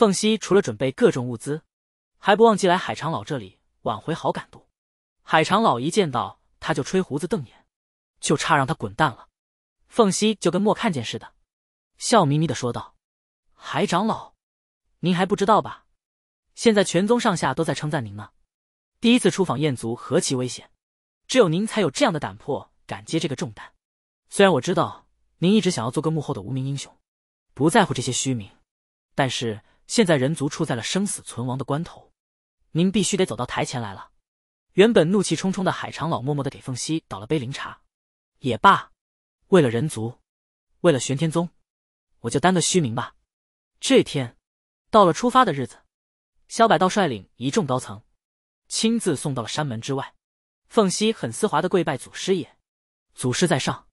凤溪除了准备各种物资，还不忘记来海长老这里挽回好感度。海长老一见到他就吹胡子瞪眼，就差让他滚蛋了。凤溪就跟没看见似的，笑眯眯的说道：“海长老，您还不知道吧？现在全宗上下都在称赞您呢。第一次出访燕族何其危险，只有您才有这样的胆魄，敢接这个重担。虽然我知道您一直想要做个幕后的无名英雄，不在乎这些虚名，但是。”现在人族处在了生死存亡的关头，您必须得走到台前来了。原本怒气冲冲的海长老默默的给凤溪倒了杯灵茶。也罢，为了人族，为了玄天宗，我就担个虚名吧。这天，到了出发的日子，萧百道率领一众高层，亲自送到了山门之外。凤溪很丝滑的跪拜祖师爷，祖师在上，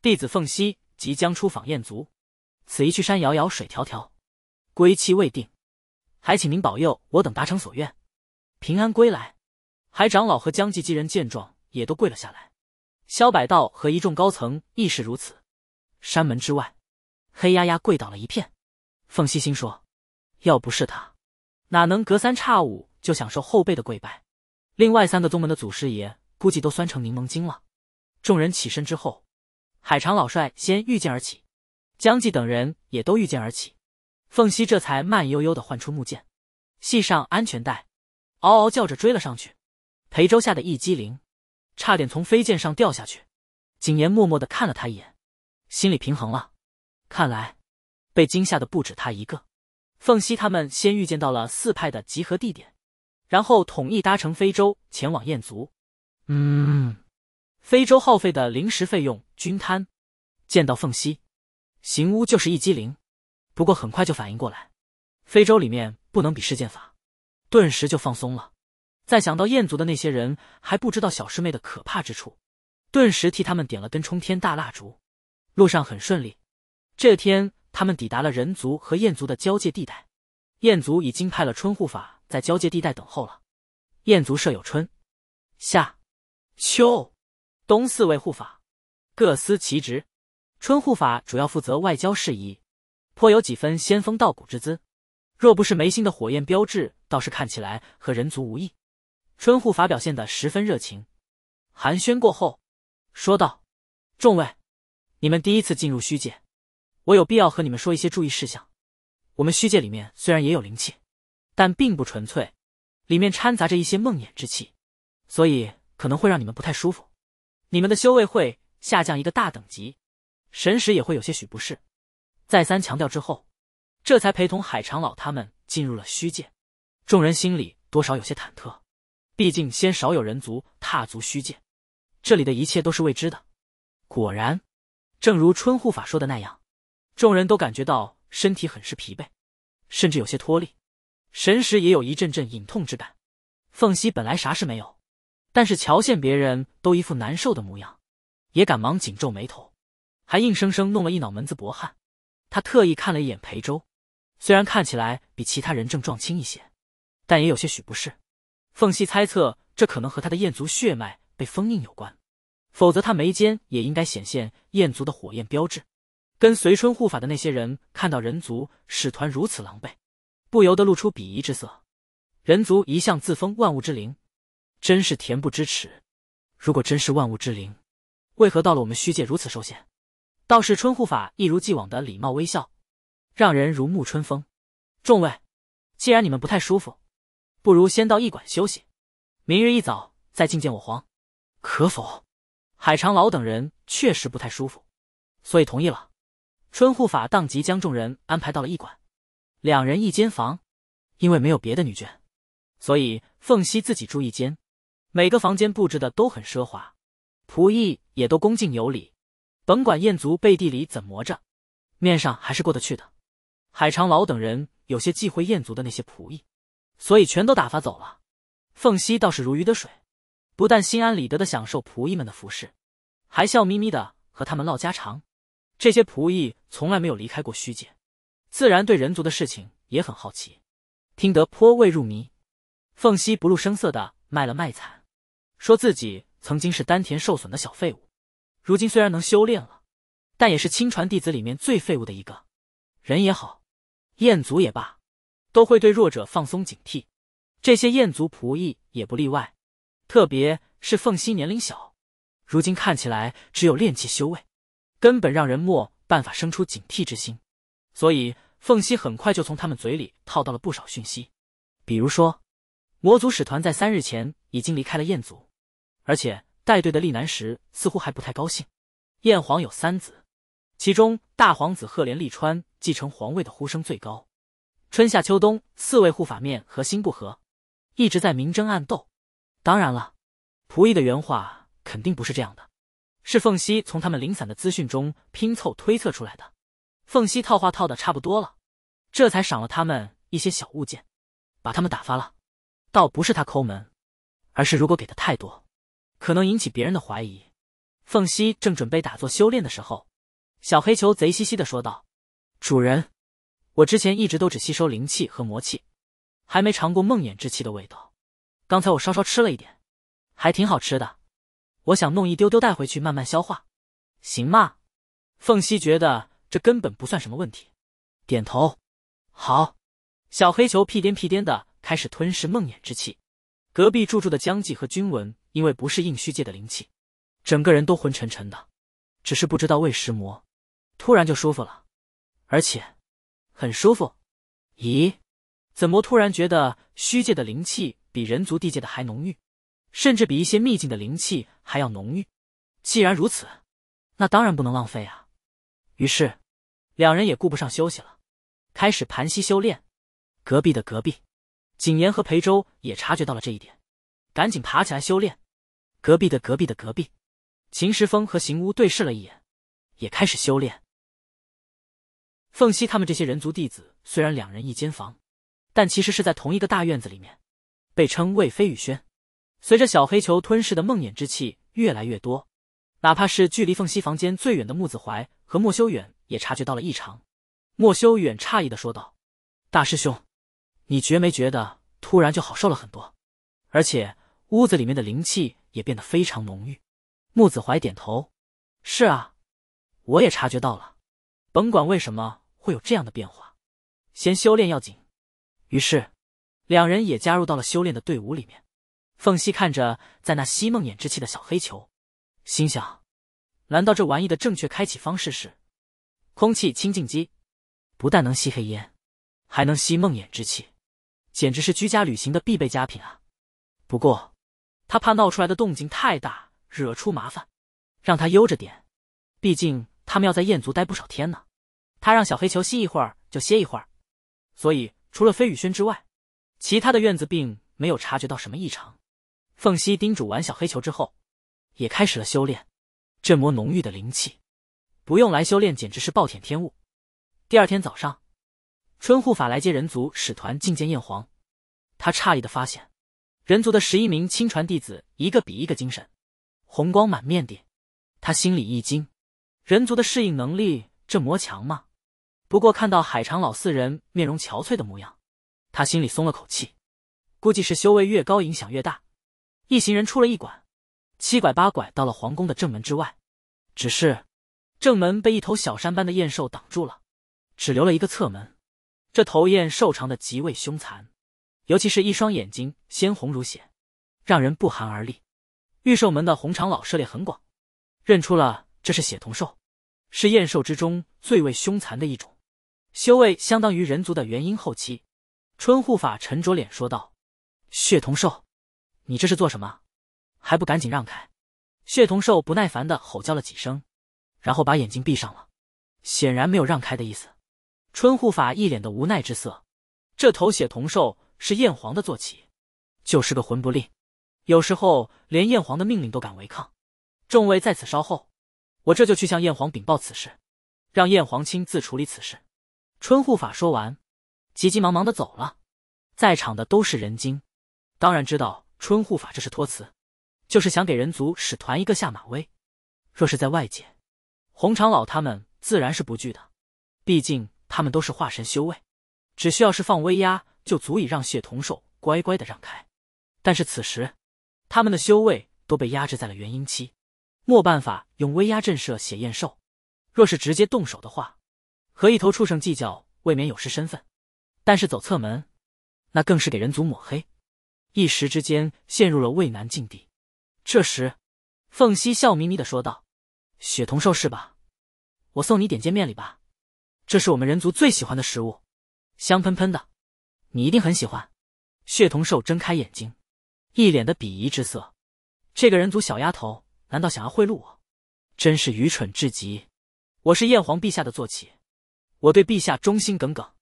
弟子凤溪即将出访燕族，此一去山遥遥，水迢迢。归期未定，还请您保佑我等达成所愿，平安归来。海长老和江继几人见状，也都跪了下来。萧百道和一众高层亦是如此。山门之外，黑压压跪倒了一片。凤西心说：“要不是他，哪能隔三差五就享受后辈的跪拜？另外三个宗门的祖师爷估计都酸成柠檬精了。”众人起身之后，海长老率先御剑而起，江继等人也都御剑而起。凤溪这才慢悠悠的换出木剑，系上安全带，嗷嗷叫着追了上去。裴舟吓得一激灵，差点从飞剑上掉下去。景言默默的看了他一眼，心里平衡了。看来被惊吓的不止他一个。凤溪他们先预见到了四派的集合地点，然后统一搭乘飞舟前往燕族。嗯，飞舟耗费的临时费用均摊。见到凤溪，行屋就是一激灵。不过很快就反应过来，非洲里面不能比试剑法，顿时就放松了。再想到燕族的那些人还不知道小师妹的可怕之处，顿时替他们点了根冲天大蜡烛。路上很顺利，这天他们抵达了人族和燕族的交界地带。燕族已经派了春护法在交界地带等候了。燕族设有春夏秋冬四位护法，各司其职。春护法主要负责外交事宜。颇有几分仙风道骨之姿，若不是眉心的火焰标志，倒是看起来和人族无异。春护法表现的十分热情，寒暄过后，说道：“众位，你们第一次进入虚界，我有必要和你们说一些注意事项。我们虚界里面虽然也有灵气，但并不纯粹，里面掺杂着一些梦魇之气，所以可能会让你们不太舒服。你们的修为会下降一个大等级，神识也会有些许不适。”再三强调之后，这才陪同海长老他们进入了虚界。众人心里多少有些忐忑，毕竟先少有人族踏足虚界，这里的一切都是未知的。果然，正如春护法说的那样，众人都感觉到身体很是疲惫，甚至有些脱力，神识也有一阵阵隐痛之感。凤溪本来啥事没有，但是瞧见别人都一副难受的模样，也赶忙紧皱眉头，还硬生生弄了一脑门子薄汗。他特意看了一眼裴舟，虽然看起来比其他人正状轻一些，但也有些许不适。凤熙猜测，这可能和他的燕族血脉被封印有关，否则他眉间也应该显现燕族的火焰标志。跟随春护法的那些人看到人族使团如此狼狈，不由得露出鄙夷之色。人族一向自封万物之灵，真是恬不知耻。如果真是万物之灵，为何到了我们虚界如此受限？倒是春护法一如既往的礼貌微笑，让人如沐春风。众位，既然你们不太舒服，不如先到驿馆休息，明日一早再觐见我皇，可否？海长老等人确实不太舒服，所以同意了。春护法当即将众人安排到了驿馆，两人一间房，因为没有别的女眷，所以凤熙自己住一间。每个房间布置的都很奢华，仆役也都恭敬有礼。甭管燕族背地里怎么着，面上还是过得去的。海长老等人有些忌讳燕族的那些仆役，所以全都打发走了。凤熙倒是如鱼得水，不但心安理得的享受仆役们的服侍，还笑眯眯的和他们唠家常。这些仆役从来没有离开过虚界，自然对人族的事情也很好奇，听得颇为入迷。凤熙不露声色的卖了卖惨，说自己曾经是丹田受损的小废物。如今虽然能修炼了，但也是亲传弟子里面最废物的一个。人也好，燕族也罢，都会对弱者放松警惕。这些燕族仆役也不例外，特别是凤溪年龄小，如今看起来只有炼气修为，根本让人没办法生出警惕之心。所以，凤溪很快就从他们嘴里套到了不少讯息，比如说，魔族使团在三日前已经离开了燕族，而且。带队的厉南石似乎还不太高兴。燕皇有三子，其中大皇子赫连利川继承皇位的呼声最高。春夏秋冬四位护法面和心不和，一直在明争暗斗。当然了，仆役的原话肯定不是这样的，是凤溪从他们零散的资讯中拼凑推测出来的。凤溪套话套的差不多了，这才赏了他们一些小物件，把他们打发了。倒不是他抠门，而是如果给的太多。可能引起别人的怀疑。凤溪正准备打坐修炼的时候，小黑球贼兮兮的说道：“主人，我之前一直都只吸收灵气和魔气，还没尝过梦魇之气的味道。刚才我稍稍吃了一点，还挺好吃的。我想弄一丢丢带回去慢慢消化，行吗？”凤溪觉得这根本不算什么问题，点头：“好。”小黑球屁颠屁颠的开始吞噬梦魇之气。隔壁住住的江继和君文。因为不是应虚界的灵气，整个人都昏沉沉的，只是不知道为食魔，突然就舒服了，而且很舒服。咦？怎么突然觉得虚界的灵气比人族地界的还浓郁，甚至比一些秘境的灵气还要浓郁？既然如此，那当然不能浪费啊！于是，两人也顾不上休息了，开始盘膝修炼。隔壁的隔壁，景言和裴周也察觉到了这一点，赶紧爬起来修炼。隔壁的隔壁的隔壁，秦时峰和邢屋对视了一眼，也开始修炼。凤熙他们这些人族弟子虽然两人一间房，但其实是在同一个大院子里面，被称为飞羽轩。随着小黑球吞噬的梦魇之气越来越多，哪怕是距离凤熙房间最远的木子怀和莫修远也察觉到了异常。莫修远诧异的说道：“大师兄，你觉没觉得突然就好受了很多？而且屋子里面的灵气。”也变得非常浓郁。木子怀点头：“是啊，我也察觉到了。甭管为什么会有这样的变化，先修炼要紧。”于是，两人也加入到了修炼的队伍里面。凤熙看着在那吸梦魇之气的小黑球，心想：“难道这玩意的正确开启方式是空气清净机？不但能吸黑烟，还能吸梦魇之气，简直是居家旅行的必备佳品啊！”不过，他怕闹出来的动静太大，惹出麻烦，让他悠着点。毕竟他们要在燕族待不少天呢。他让小黑球歇一会儿就歇一会儿，所以除了飞羽轩之外，其他的院子并没有察觉到什么异常。凤熙叮嘱完小黑球之后，也开始了修炼。这魔浓郁的灵气，不用来修炼简直是暴殄天物。第二天早上，春护法来接人族使团觐见燕皇，他诧异的发现。人族的十一名亲传弟子，一个比一个精神，红光满面的。他心里一惊，人族的适应能力这魔强吗？不过看到海长老四人面容憔悴的模样，他心里松了口气，估计是修为越高影响越大。一行人出了驿馆，七拐八拐到了皇宫的正门之外，只是正门被一头小山般的燕兽挡住了，只留了一个侧门。这头燕瘦长的极为凶残。尤其是一双眼睛鲜红如血，让人不寒而栗。御兽门的红长老涉猎很广，认出了这是血瞳兽，是燕兽之中最为凶残的一种，修为相当于人族的元婴后期。春护法沉着脸说道：“血瞳兽，你这是做什么？还不赶紧让开！”血瞳兽不耐烦的吼叫了几声，然后把眼睛闭上了，显然没有让开的意思。春护法一脸的无奈之色，这头血瞳兽。是燕皇的坐骑，就是个魂不吝，有时候连燕皇的命令都敢违抗。众位在此稍后，我这就去向燕皇禀报此事，让燕皇亲自处理此事。春护法说完，急急忙忙的走了。在场的都是人精，当然知道春护法这是托辞，就是想给人族使团一个下马威。若是在外界，红长老他们自然是不惧的，毕竟他们都是化神修为，只需要是放威压。就足以让血铜兽乖乖的让开，但是此时他们的修为都被压制在了元婴期，没办法用威压震慑血焰兽。若是直接动手的话，和一头畜生计较未免有失身份。但是走侧门，那更是给人族抹黑，一时之间陷入了畏难境地。这时，凤溪笑眯眯的说道：“血铜兽是吧？我送你点见面礼吧，这是我们人族最喜欢的食物，香喷喷的。”你一定很喜欢，血瞳兽睁开眼睛，一脸的鄙夷之色。这个人族小丫头难道想要贿赂我？真是愚蠢至极！我是燕皇陛下的坐骑，我对陛下忠心耿耿，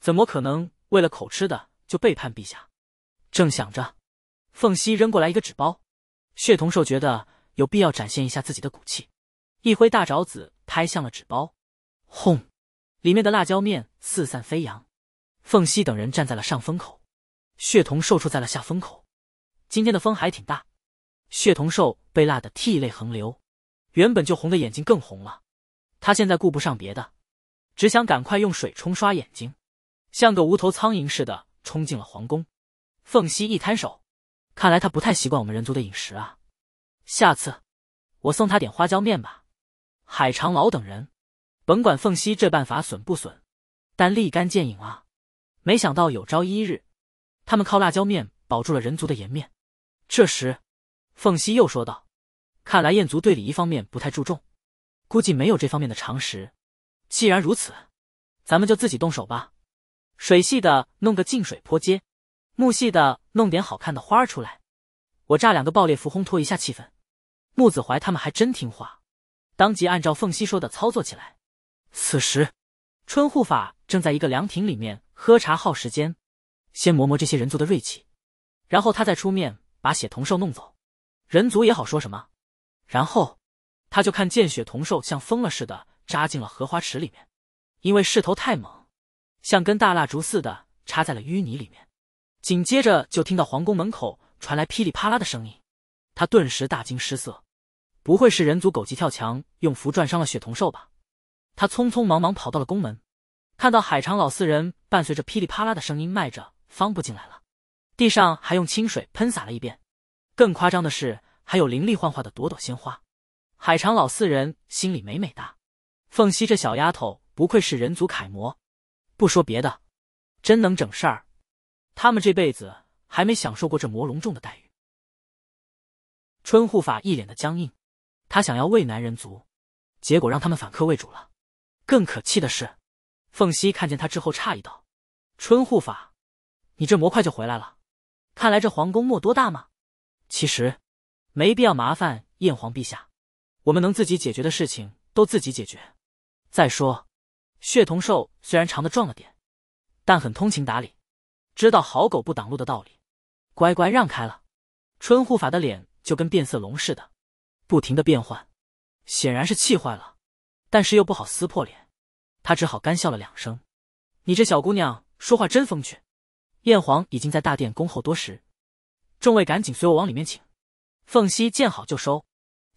怎么可能为了口吃的就背叛陛下？正想着，凤溪扔过来一个纸包。血瞳兽觉得有必要展现一下自己的骨气，一挥大爪子拍向了纸包，轰！里面的辣椒面四散飞扬。凤溪等人站在了上风口，血瞳兽处在了下风口。今天的风还挺大，血瞳兽被辣得涕泪横流，原本就红的眼睛更红了。他现在顾不上别的，只想赶快用水冲刷眼睛，像个无头苍蝇似的冲进了皇宫。凤溪一摊手，看来他不太习惯我们人族的饮食啊。下次我送他点花椒面吧。海长老等人，甭管凤溪这办法损不损，但立竿见影啊。没想到有朝一日，他们靠辣椒面保住了人族的颜面。这时，凤溪又说道：“看来燕族对礼仪方面不太注重，估计没有这方面的常识。既然如此，咱们就自己动手吧。水系的弄个净水泼街，木系的弄点好看的花出来，我炸两个爆裂符烘托一下气氛。”木子怀他们还真听话，当即按照凤溪说的操作起来。此时，春护法正在一个凉亭里面。喝茶耗时间，先磨磨这些人族的锐气，然后他再出面把血铜兽弄走，人族也好说什么。然后，他就看见血铜兽像疯了似的扎进了荷花池里面，因为势头太猛，像根大蜡烛似的插在了淤泥里面。紧接着就听到皇宫门口传来噼里啪啦的声音，他顿时大惊失色，不会是人族狗急跳墙用符转伤了血铜兽吧？他匆匆忙忙跑到了宫门。看到海长老四人伴随着噼里啪啦的声音迈着方步进来了，地上还用清水喷洒了一遍。更夸张的是，还有灵力幻化的朵朵鲜花。海长老四人心里美美哒。凤溪这小丫头不愧是人族楷模，不说别的，真能整事儿。他们这辈子还没享受过这魔龙众的待遇。春护法一脸的僵硬，他想要为男人族，结果让他们反客为主了。更可气的是。凤溪看见他之后诧异道：“春护法，你这魔快就回来了？看来这皇宫没多大嘛。”其实没必要麻烦燕皇陛下，我们能自己解决的事情都自己解决。再说，血瞳兽虽然长得壮了点，但很通情达理，知道好狗不挡路的道理，乖乖让开了。”春护法的脸就跟变色龙似的，不停的变换，显然是气坏了，但是又不好撕破脸。他只好干笑了两声，你这小姑娘说话真风趣。燕皇已经在大殿恭候多时，众位赶紧随我往里面请。凤熙见好就收，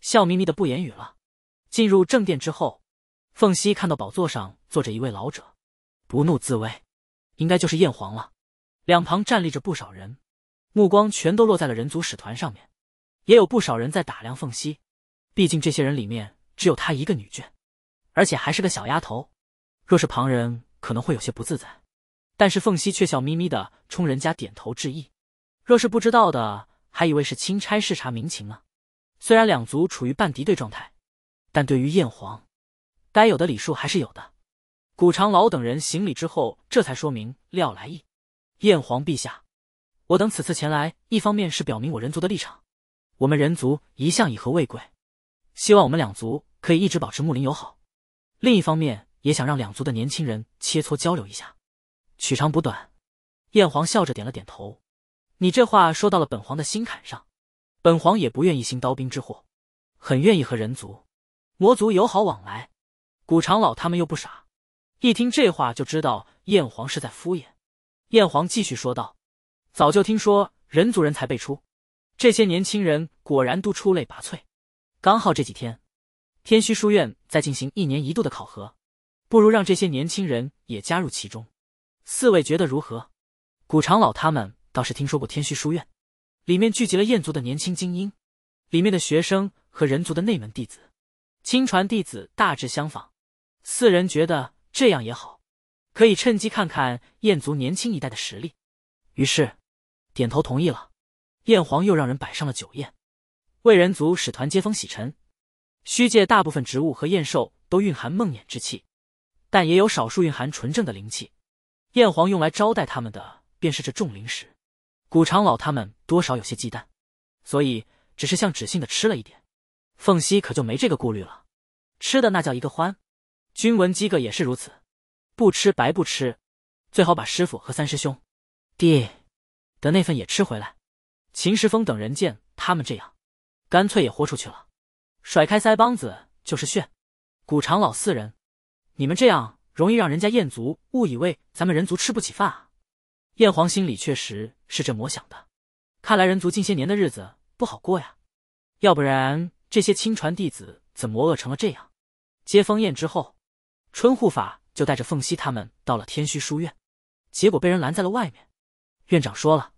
笑眯眯的不言语了。进入正殿之后，凤熙看到宝座上坐着一位老者，不怒自威，应该就是燕皇了。两旁站立着不少人，目光全都落在了人族使团上面，也有不少人在打量凤熙，毕竟这些人里面只有她一个女眷，而且还是个小丫头。若是旁人可能会有些不自在，但是凤溪却笑眯眯的冲人家点头致意。若是不知道的，还以为是钦差视察民情呢。虽然两族处于半敌对状态，但对于燕皇，该有的礼数还是有的。古长老等人行礼之后，这才说明料来意。燕皇陛下，我等此次前来，一方面是表明我人族的立场，我们人族一向以和为贵，希望我们两族可以一直保持睦邻友好。另一方面。也想让两族的年轻人切磋交流一下，取长补短。燕皇笑着点了点头：“你这话说到了本皇的心坎上，本皇也不愿意兴刀兵之祸，很愿意和人族、魔族友好往来。”古长老他们又不傻，一听这话就知道燕皇是在敷衍。燕皇继续说道：“早就听说人族人才辈出，这些年轻人果然都出类拔萃。刚好这几天，天虚书院在进行一年一度的考核。”不如让这些年轻人也加入其中，四位觉得如何？古长老他们倒是听说过天虚书院，里面聚集了燕族的年轻精英，里面的学生和人族的内门弟子、亲传弟子大致相仿。四人觉得这样也好，可以趁机看看燕族年轻一代的实力。于是，点头同意了。燕皇又让人摆上了酒宴，为人族使团接风洗尘。虚界大部分植物和燕兽都蕴含梦魇之气。但也有少数蕴含纯正的灵气，燕皇用来招待他们的便是这重灵石。古长老他们多少有些忌惮，所以只是像纸性的吃了一点。凤溪可就没这个顾虑了，吃的那叫一个欢。君文几个也是如此，不吃白不吃，最好把师傅和三师兄，弟的那份也吃回来。秦时风等人见他们这样，干脆也豁出去了，甩开腮帮子就是炫。古长老四人。你们这样容易让人家燕族误以为咱们人族吃不起饭啊！燕皇心里确实是这么想的，看来人族近些年的日子不好过呀，要不然这些亲传弟子怎么饿成了这样？接风宴之后，春护法就带着凤溪他们到了天虚书院，结果被人拦在了外面。院长说了，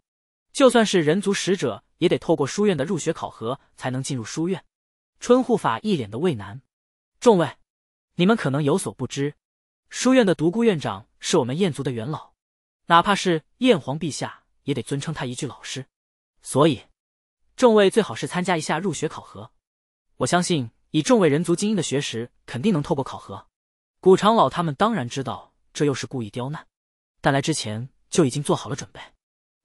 就算是人族使者，也得透过书院的入学考核才能进入书院。春护法一脸的畏难，众位。你们可能有所不知，书院的独孤院长是我们燕族的元老，哪怕是燕皇陛下也得尊称他一句老师。所以，众位最好是参加一下入学考核。我相信以众位人族精英的学识，肯定能透过考核。古长老他们当然知道这又是故意刁难，但来之前就已经做好了准备，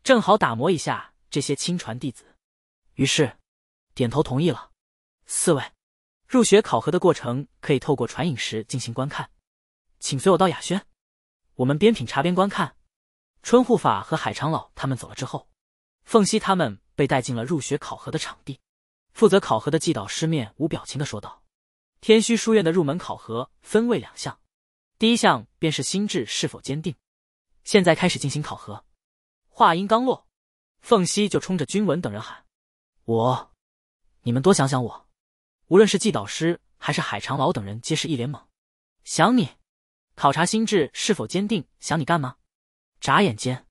正好打磨一下这些亲传弟子。于是，点头同意了。四位。入学考核的过程可以透过传影石进行观看，请随我到雅轩，我们边品茶边观看。春护法和海长老他们走了之后，凤熙他们被带进了入学考核的场地。负责考核的季导师面无表情的说道：“天虚书院的入门考核分为两项，第一项便是心智是否坚定。现在开始进行考核。”话音刚落，凤熙就冲着君文等人喊：“我，你们多想想我。”无论是季导师还是海长老等人，皆是一脸懵。想你，考察心智是否坚定？想你干吗？眨眼间，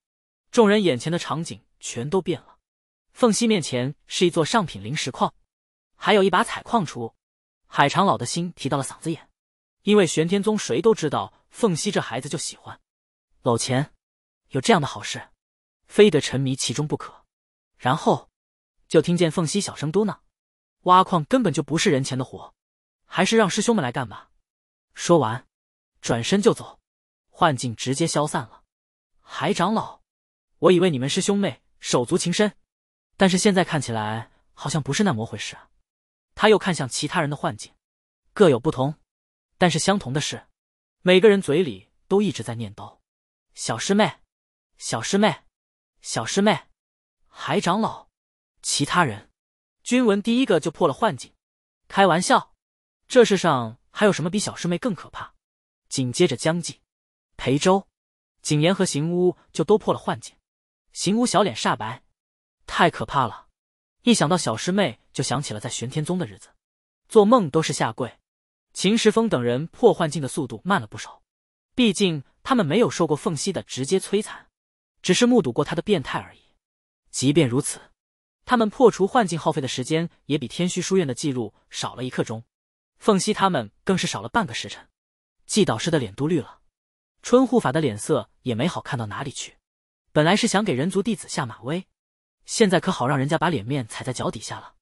众人眼前的场景全都变了。凤溪面前是一座上品灵石矿，还有一把采矿锄。海长老的心提到了嗓子眼，因为玄天宗谁都知道，凤溪这孩子就喜欢搂钱。有这样的好事，非得沉迷其中不可。然后，就听见凤溪小声嘟囔。挖矿根本就不是人前的活，还是让师兄们来干吧。说完，转身就走，幻境直接消散了。海长老，我以为你们师兄妹手足情深，但是现在看起来好像不是那么回事啊。他又看向其他人的幻境，各有不同，但是相同的是，每个人嘴里都一直在念叨：“小师妹，小师妹，小师妹。”海长老，其他人。君文第一个就破了幻境，开玩笑，这世上还有什么比小师妹更可怕？紧接着江忌、裴舟、景言和邢乌就都破了幻境，邢屋小脸煞白，太可怕了！一想到小师妹，就想起了在玄天宗的日子，做梦都是下跪。秦时风等人破幻境的速度慢了不少，毕竟他们没有受过凤溪的直接摧残，只是目睹过他的变态而已。即便如此。他们破除幻境耗费的时间也比天虚书院的记录少了一刻钟，凤溪他们更是少了半个时辰。季导师的脸都绿了，春护法的脸色也没好看到哪里去。本来是想给人族弟子下马威，现在可好，让人家把脸面踩在脚底下了。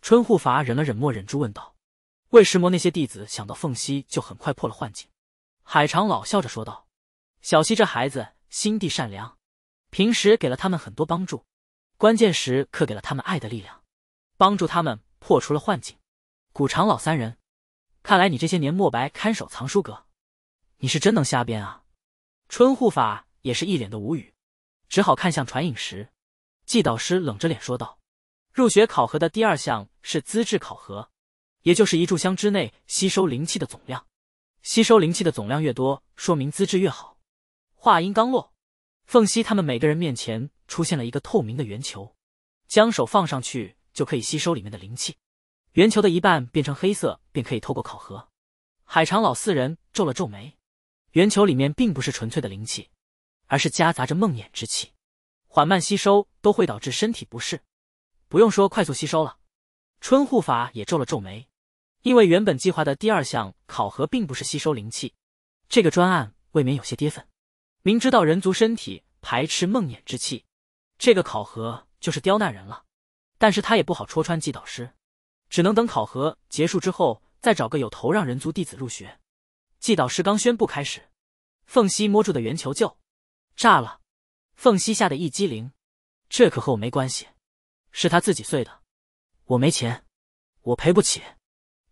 春护法忍了忍，没忍住问道：“魏石魔那些弟子想到凤溪就很快破了幻境。”海长老笑着说道：“小溪这孩子心地善良，平时给了他们很多帮助。”关键时刻给了他们爱的力量，帮助他们破除了幻境。古长老三人，看来你这些年墨白看守藏书阁，你是真能瞎编啊！春护法也是一脸的无语，只好看向传影石。季导师冷着脸说道：“入学考核的第二项是资质考核，也就是一炷香之内吸收灵气的总量。吸收灵气的总量越多，说明资质越好。”话音刚落，凤溪他们每个人面前。出现了一个透明的圆球，将手放上去就可以吸收里面的灵气。圆球的一半变成黑色，便可以透过考核。海长老四人皱了皱眉，圆球里面并不是纯粹的灵气，而是夹杂着梦魇之气，缓慢吸收都会导致身体不适。不用说快速吸收了，春护法也皱了皱眉，因为原本计划的第二项考核并不是吸收灵气，这个专案未免有些跌份。明知道人族身体排斥梦魇之气。这个考核就是刁难人了，但是他也不好戳穿季导师，只能等考核结束之后再找个有头让人族弟子入学。季导师刚宣布开始，凤溪摸住的圆球就炸了，凤溪吓得一激灵，这可和我没关系，是他自己碎的，我没钱，我赔不起。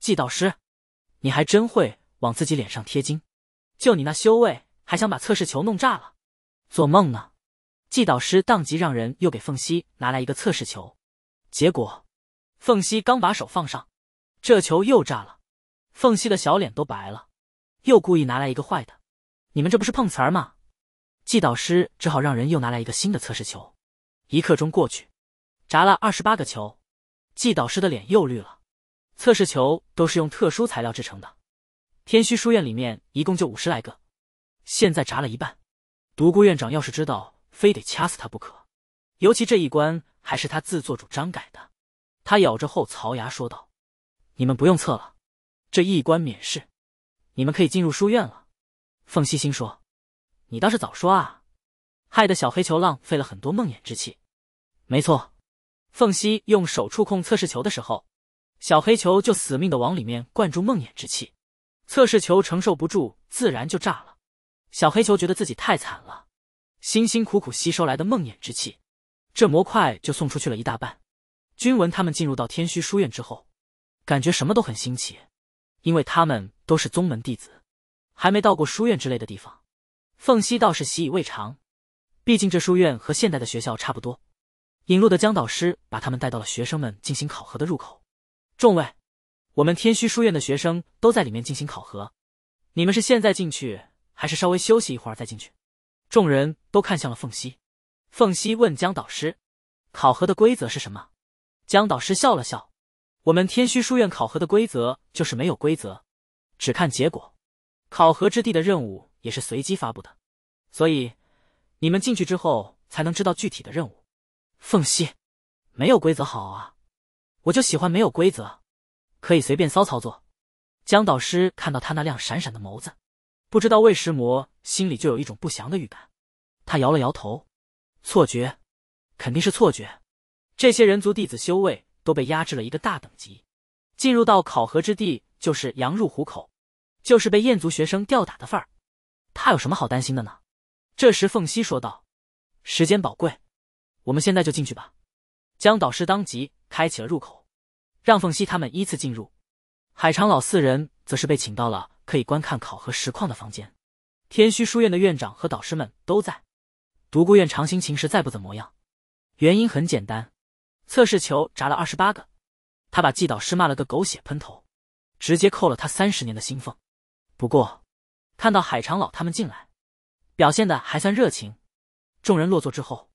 季导师，你还真会往自己脸上贴金，就你那修为，还想把测试球弄炸了，做梦呢。季导师当即让人又给凤溪拿来一个测试球，结果，凤溪刚把手放上，这球又炸了，凤溪的小脸都白了，又故意拿来一个坏的，你们这不是碰瓷儿吗？季导师只好让人又拿来一个新的测试球，一刻钟过去，炸了二十八个球，季导师的脸又绿了，测试球都是用特殊材料制成的，天虚书院里面一共就五十来个，现在炸了一半，独孤院长要是知道。非得掐死他不可，尤其这一关还是他自作主张改的。他咬着后槽牙说道：“你们不用测了，这一关免试，你们可以进入书院了。”凤溪心说：“你倒是早说啊，害得小黑球浪费了很多梦魇之气。”没错，凤溪用手触控测试球的时候，小黑球就死命的往里面灌注梦魇之气，测试球承受不住，自然就炸了。小黑球觉得自己太惨了。辛辛苦苦吸收来的梦魇之气，这模块就送出去了一大半。君文他们进入到天虚书院之后，感觉什么都很新奇，因为他们都是宗门弟子，还没到过书院之类的地方。凤溪倒是习以为常，毕竟这书院和现代的学校差不多。引路的江导师把他们带到了学生们进行考核的入口。众位，我们天虚书院的学生都在里面进行考核，你们是现在进去，还是稍微休息一会儿再进去？众人都看向了凤溪，凤溪问江导师：“考核的规则是什么？”江导师笑了笑：“我们天虚书院考核的规则就是没有规则，只看结果。考核之地的任务也是随机发布的，所以你们进去之后才能知道具体的任务。”凤溪：“没有规则好啊，我就喜欢没有规则，可以随便骚操作。”江导师看到他那亮闪闪的眸子。不知道为什魔心里就有一种不祥的预感，他摇了摇头，错觉，肯定是错觉。这些人族弟子修为都被压制了一个大等级，进入到考核之地就是羊入虎口，就是被燕族学生吊打的份儿，他有什么好担心的呢？这时凤熙说道：“时间宝贵，我们现在就进去吧。”江导师当即开启了入口，让凤熙他们依次进入。海长老四人则是被请到了。可以观看考核实况的房间，天虚书院的院长和导师们都在。独孤院长心情实在不怎么样，原因很简单，测试球砸了二十八个，他把季导师骂了个狗血喷头，直接扣了他三十年的薪俸。不过，看到海长老他们进来，表现的还算热情。众人落座之后，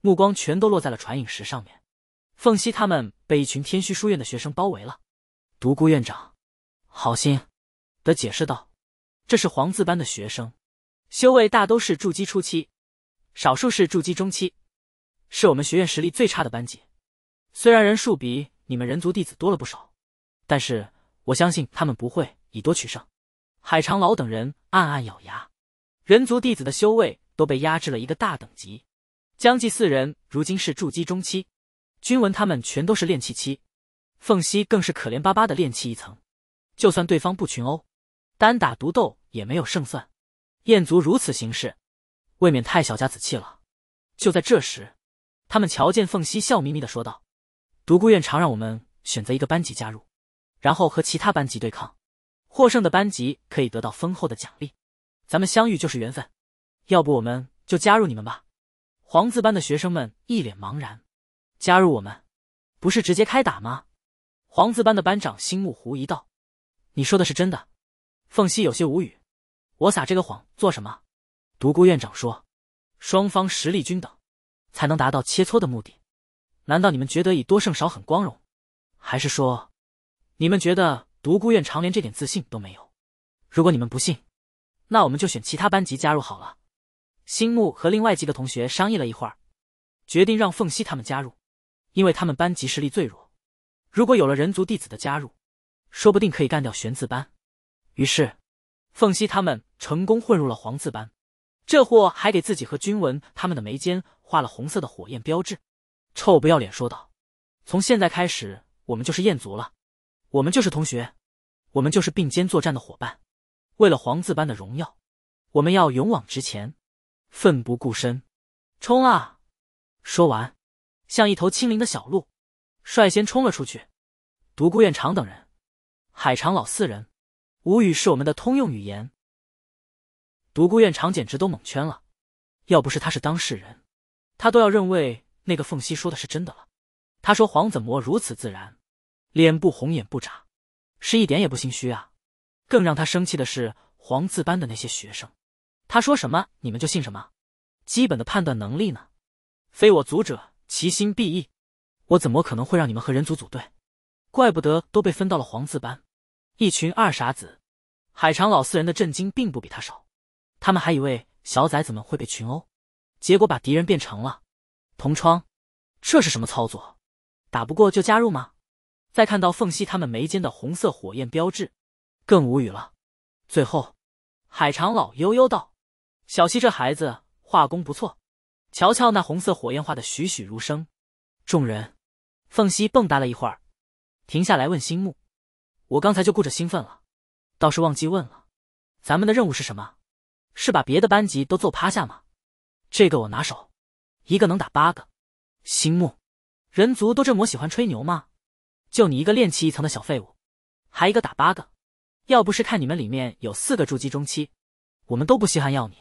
目光全都落在了传影石上面。凤溪他们被一群天虚书院的学生包围了。独孤院长，好心。的解释道：“这是黄字班的学生，修为大都是筑基初期，少数是筑基中期，是我们学院实力最差的班级。虽然人数比你们人族弟子多了不少，但是我相信他们不会以多取胜。”海长老等人暗暗咬牙，人族弟子的修为都被压制了一个大等级。将计四人如今是筑基中期，君文他们全都是炼气期，凤溪更是可怜巴巴的炼气一层。就算对方不群殴，单打独斗也没有胜算，燕族如此行事，未免太小家子气了。就在这时，他们瞧见凤溪笑眯眯的说道：“独孤院常让我们选择一个班级加入，然后和其他班级对抗，获胜的班级可以得到丰厚的奖励。咱们相遇就是缘分，要不我们就加入你们吧？”黄字班的学生们一脸茫然：“加入我们，不是直接开打吗？”黄字班的班长星木狐疑道：“你说的是真的？”凤溪有些无语，我撒这个谎做什么？独孤院长说，双方实力均等，才能达到切磋的目的。难道你们觉得以多胜少很光荣？还是说，你们觉得独孤院长连这点自信都没有？如果你们不信，那我们就选其他班级加入好了。星木和另外几个同学商议了一会儿，决定让凤溪他们加入，因为他们班级实力最弱。如果有了人族弟子的加入，说不定可以干掉玄字班。于是，凤溪他们成功混入了黄字班。这货还给自己和君文他们的眉间画了红色的火焰标志，臭不要脸说道：“从现在开始，我们就是燕族了，我们就是同学，我们就是并肩作战的伙伴。为了黄字班的荣耀，我们要勇往直前，奋不顾身，冲啊！”说完，像一头轻灵的小鹿，率先冲了出去。独孤院长等人，海长老四人。吴语是我们的通用语言。独孤院长简直都蒙圈了，要不是他是当事人，他都要认为那个凤溪说的是真的了。他说黄子墨如此自然，脸部红眼不眨，是一点也不心虚啊。更让他生气的是黄字班的那些学生，他说什么你们就信什么，基本的判断能力呢？非我族者其心必异，我怎么可能会让你们和人族组队？怪不得都被分到了黄字班。一群二傻子，海长老四人的震惊并不比他少。他们还以为小崽子们会被群殴，结果把敌人变成了同窗，这是什么操作？打不过就加入吗？再看到凤溪他们眉间的红色火焰标志，更无语了。最后，海长老悠悠道：“小溪这孩子画工不错，瞧瞧那红色火焰画的栩栩如生。”众人，凤溪蹦哒了一会儿，停下来问心木。我刚才就顾着兴奋了，倒是忘记问了，咱们的任务是什么？是把别的班级都揍趴下吗？这个我拿手，一个能打八个。星木，人族都这么喜欢吹牛吗？就你一个练气一层的小废物，还一个打八个？要不是看你们里面有四个筑基中期，我们都不稀罕要你。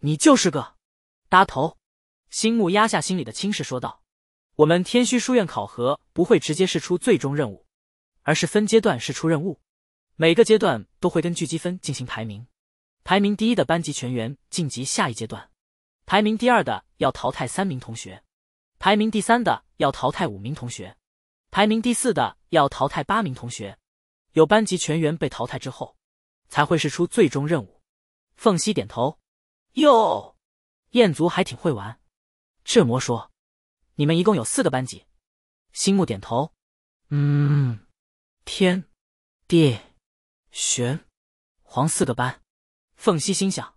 你就是个搭头。星木压下心里的轻视，说道：“我们天虚书院考核不会直接试出最终任务。”而是分阶段试出任务，每个阶段都会根据积分进行排名，排名第一的班级全员晋级下一阶段，排名第二的要淘汰三名同学，排名第三的要淘汰五名同学，排名第四的要淘汰八名同学。有班级全员被淘汰之后，才会是出最终任务。凤溪点头，哟，彦族还挺会玩。赤魔说：“你们一共有四个班级。”星木点头，嗯。天、地、玄、黄四个班，凤溪心想，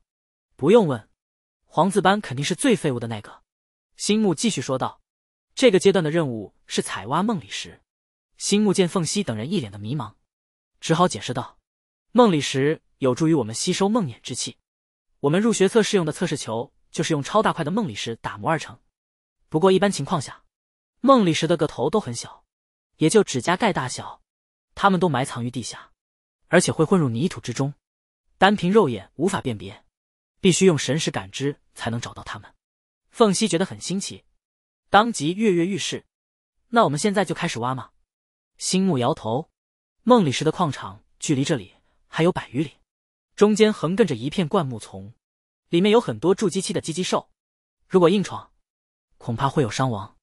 不用问，黄字班肯定是最废物的那个。星木继续说道：“这个阶段的任务是采挖梦里石。”星木见凤溪等人一脸的迷茫，只好解释道：“梦里石有助于我们吸收梦魇之气。我们入学测试用的测试球就是用超大块的梦里石打磨而成。不过一般情况下，梦里石的个头都很小，也就指甲盖大小。”他们都埋藏于地下，而且会混入泥土之中，单凭肉眼无法辨别，必须用神识感知才能找到他们。凤熙觉得很新奇，当即跃跃欲试。那我们现在就开始挖吗？星木摇头。梦里时的矿场距离这里还有百余里，中间横亘着一片灌木丛，里面有很多筑基期的基基兽，如果硬闯，恐怕会有伤亡，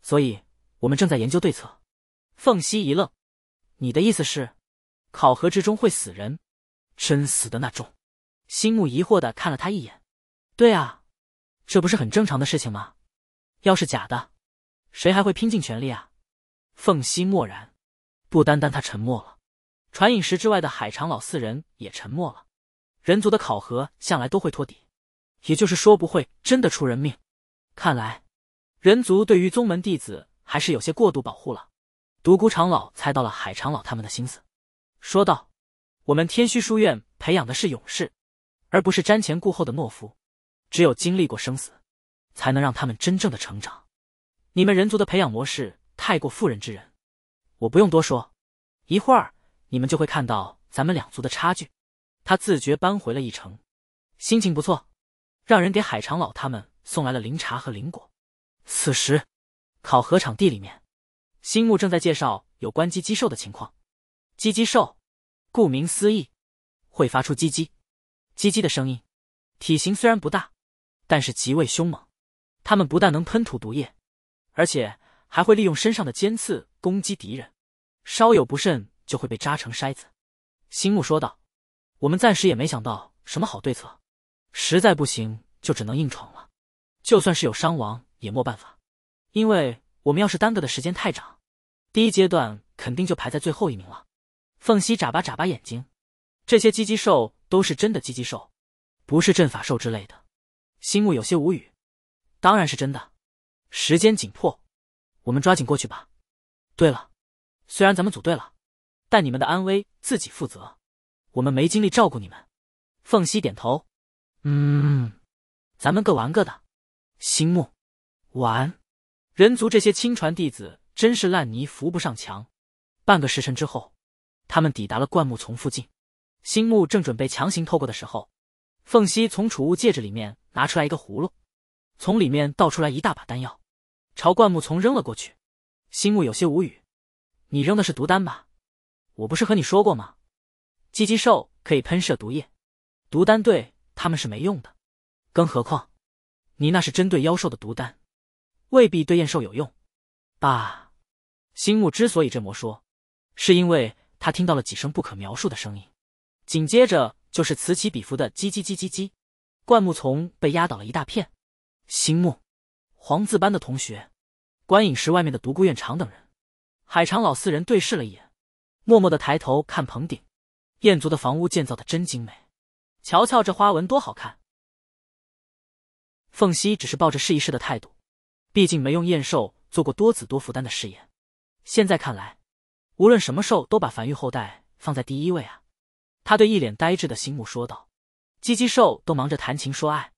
所以我们正在研究对策。凤熙一愣。你的意思是，考核之中会死人，真死的那种？星木疑惑的看了他一眼。对啊，这不是很正常的事情吗？要是假的，谁还会拼尽全力啊？凤溪默然，不单单他沉默了，传影石之外的海长老四人也沉默了。人族的考核向来都会托底，也就是说不会真的出人命。看来，人族对于宗门弟子还是有些过度保护了。独孤长老猜到了海长老他们的心思，说道：“我们天虚书院培养的是勇士，而不是瞻前顾后的懦夫。只有经历过生死，才能让他们真正的成长。你们人族的培养模式太过妇人之仁，我不用多说，一会儿你们就会看到咱们两族的差距。”他自觉扳回了一城，心情不错，让人给海长老他们送来了灵茶和灵果。此时，考核场地里面。星木正在介绍有关鸡鸡兽的情况。鸡鸡兽，顾名思义，会发出“叽叽叽叽”的声音。体型虽然不大，但是极为凶猛。它们不但能喷吐毒液，而且还会利用身上的尖刺攻击敌人。稍有不慎，就会被扎成筛子。星木说道：“我们暂时也没想到什么好对策，实在不行就只能硬闯了。就算是有伤亡，也没办法，因为我们要是耽搁的时间太长。”第一阶段肯定就排在最后一名了。凤溪眨巴眨巴眼睛，这些鸡鸡兽都是真的鸡鸡兽，不是阵法兽之类的。星木有些无语，当然是真的。时间紧迫，我们抓紧过去吧。对了，虽然咱们组队了，但你们的安危自己负责，我们没精力照顾你们。凤溪点头，嗯，咱们各玩各的。星木，玩人族这些亲传弟子。真是烂泥扶不上墙。半个时辰之后，他们抵达了灌木丛附近。星木正准备强行透过的时候，凤溪从储物戒指里面拿出来一个葫芦，从里面倒出来一大把丹药，朝灌木丛扔了过去。星木有些无语：“你扔的是毒丹吧？我不是和你说过吗？鸡鸡兽可以喷射毒液，毒丹对他们是没用的。更何况，你那是针对妖兽的毒丹，未必对燕兽有用，爸。”星木之所以这么说，是因为他听到了几声不可描述的声音，紧接着就是此起彼伏的“叽叽叽叽叽”。灌木丛被压倒了一大片。星木，黄字班的同学，观影时外面的独孤院长等人，海长老四人对视了一眼，默默的抬头看棚顶。燕族的房屋建造的真精美，瞧瞧这花纹多好看。凤溪只是抱着试一试的态度，毕竟没用燕兽做过多子多福丹的试验。现在看来，无论什么兽都把繁育后代放在第一位啊！他对一脸呆滞的心木说道：“鸡鸡兽都忙着谈情说爱，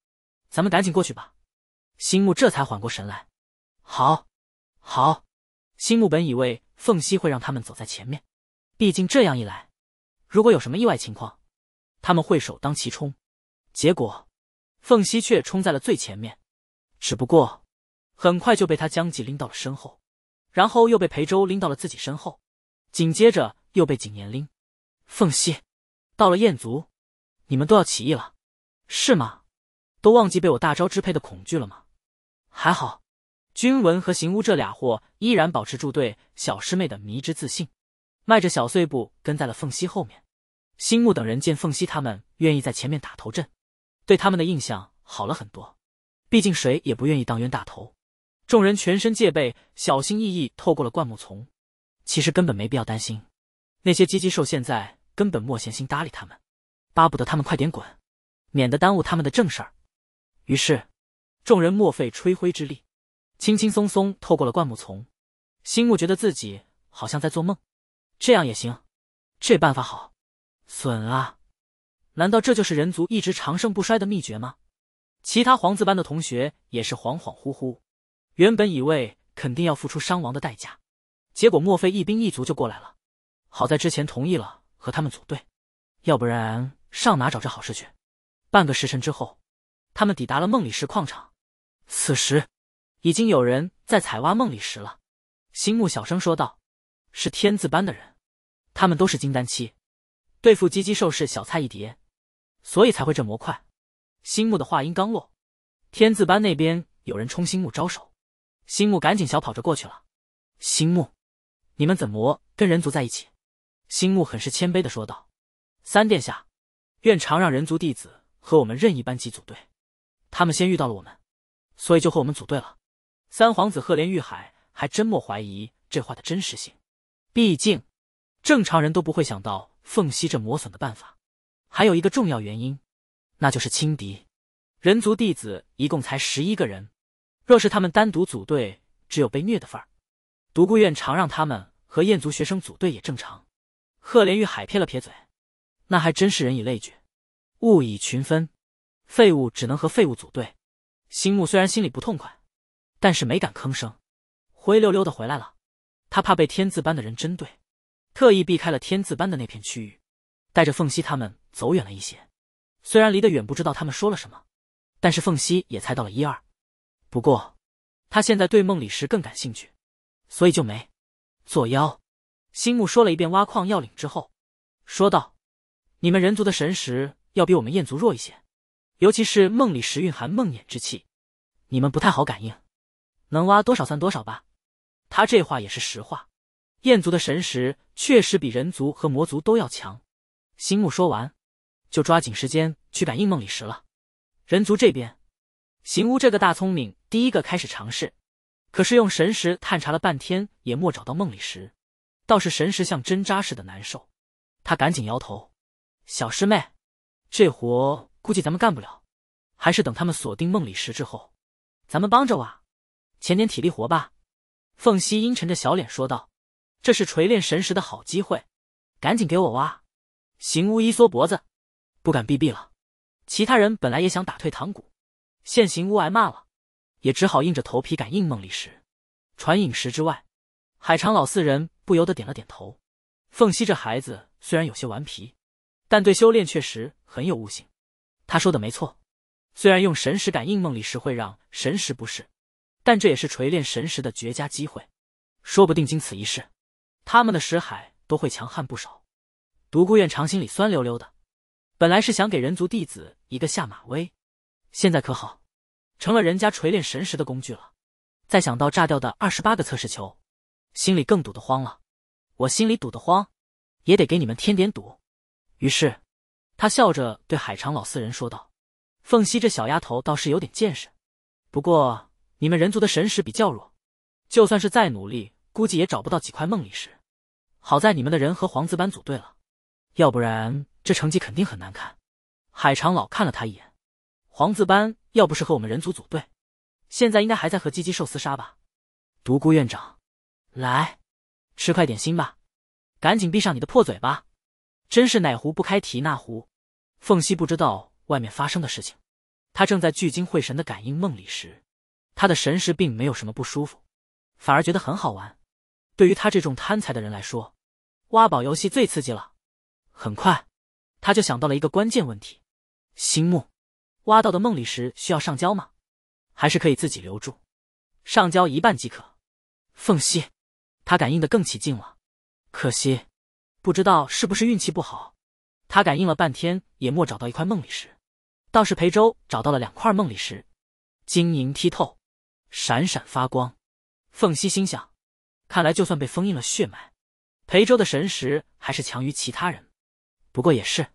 咱们赶紧过去吧。”心木这才缓过神来：“好，好。”心木本以为凤溪会让他们走在前面，毕竟这样一来，如果有什么意外情况，他们会首当其冲。结果，凤溪却冲在了最前面，只不过很快就被他将计拎到了身后。然后又被裴周拎到了自己身后，紧接着又被景年拎。凤溪，到了燕族，你们都要起义了，是吗？都忘记被我大招支配的恐惧了吗？还好，君文和行屋这俩货依然保持住对小师妹的迷之自信，迈着小碎步跟在了凤溪后面。星木等人见凤溪他们愿意在前面打头阵，对他们的印象好了很多，毕竟谁也不愿意当冤大头。众人全身戒备，小心翼翼透过了灌木丛。其实根本没必要担心，那些机鸡兽现在根本莫闲心搭理他们，巴不得他们快点滚，免得耽误他们的正事儿。于是，众人莫费吹灰之力，轻轻松松透过了灌木丛。心木觉得自己好像在做梦。这样也行，这办法好，损啊！难道这就是人族一直长盛不衰的秘诀吗？其他皇子班的同学也是恍恍惚惚。原本以为肯定要付出伤亡的代价，结果莫非一兵一卒就过来了。好在之前同意了和他们组队，要不然上哪找这好事去？半个时辰之后，他们抵达了梦里石矿场。此时，已经有人在采挖梦里石了。星木小声说道：“是天字班的人，他们都是金丹期，对付鸡鸡兽是小菜一碟，所以才会这么快。”星木的话音刚落，天字班那边有人冲星木招手。星木赶紧小跑着过去了。星木，你们怎么跟人族在一起？星木很是谦卑的说道：“三殿下，愿常让人族弟子和我们任意班级组队。他们先遇到了我们，所以就和我们组队了。”三皇子赫连玉海还真莫怀疑这话的真实性，毕竟正常人都不会想到凤溪这磨损的办法。还有一个重要原因，那就是轻敌。人族弟子一共才十一个人。若是他们单独组队，只有被虐的份儿。独孤院常让他们和燕族学生组队也正常。赫连玉海撇了撇嘴，那还真是人以类聚，物以群分。废物只能和废物组队。星木虽然心里不痛快，但是没敢吭声，灰溜溜的回来了。他怕被天字班的人针对，特意避开了天字班的那片区域，带着凤溪他们走远了一些。虽然离得远，不知道他们说了什么，但是凤溪也猜到了一二。不过，他现在对梦里石更感兴趣，所以就没作妖。星木说了一遍挖矿要领之后，说道：“你们人族的神识要比我们燕族弱一些，尤其是梦里石蕴含梦魇之气，你们不太好感应，能挖多少算多少吧。”他这话也是实话，燕族的神识确实比人族和魔族都要强。星木说完，就抓紧时间去感应梦里石了。人族这边。行巫这个大聪明第一个开始尝试，可是用神识探查了半天也莫找到梦里石，倒是神识像针扎似的难受，他赶紧摇头：“小师妹，这活估计咱们干不了，还是等他们锁定梦里石之后，咱们帮着挖，前点体力活吧。”凤溪阴沉着小脸说道：“这是锤炼神识的好机会，赶紧给我挖！”行巫一缩脖子，不敢逼逼了。其他人本来也想打退堂鼓。现行屋挨骂了，也只好硬着头皮感应梦里石、传饮食之外，海长老四人不由得点了点头。凤溪这孩子虽然有些顽皮，但对修炼确实很有悟性。他说的没错，虽然用神石感应梦里石会让神石不适，但这也是锤炼神石的绝佳机会。说不定经此一事，他们的石海都会强悍不少。独孤院长心里酸溜溜的，本来是想给人族弟子一个下马威。现在可好，成了人家锤炼神石的工具了。再想到炸掉的二十八个测试球，心里更堵得慌了。我心里堵得慌，也得给你们添点堵。于是，他笑着对海长老四人说道：“凤溪这小丫头倒是有点见识。不过你们人族的神石比较弱，就算是再努力，估计也找不到几块梦里石。好在你们的人和皇子班组队了，要不然这成绩肯定很难看。”海长老看了他一眼。黄子班要不是和我们人族组队，现在应该还在和鸡鸡兽厮杀吧？独孤院长，来，吃块点心吧，赶紧闭上你的破嘴巴！真是哪壶不开提哪壶。凤溪不知道外面发生的事情，他正在聚精会神的感应梦里时，他的神识并没有什么不舒服，反而觉得很好玩。对于他这种贪财的人来说，挖宝游戏最刺激了。很快，他就想到了一个关键问题：星木。挖到的梦里石需要上交吗？还是可以自己留住？上交一半即可。凤溪，他感应的更起劲了。可惜，不知道是不是运气不好，他感应了半天也莫找到一块梦里石。倒是裴周找到了两块梦里石，晶莹剔透，闪闪发光。凤溪心想，看来就算被封印了血脉，裴周的神识还是强于其他人。不过也是，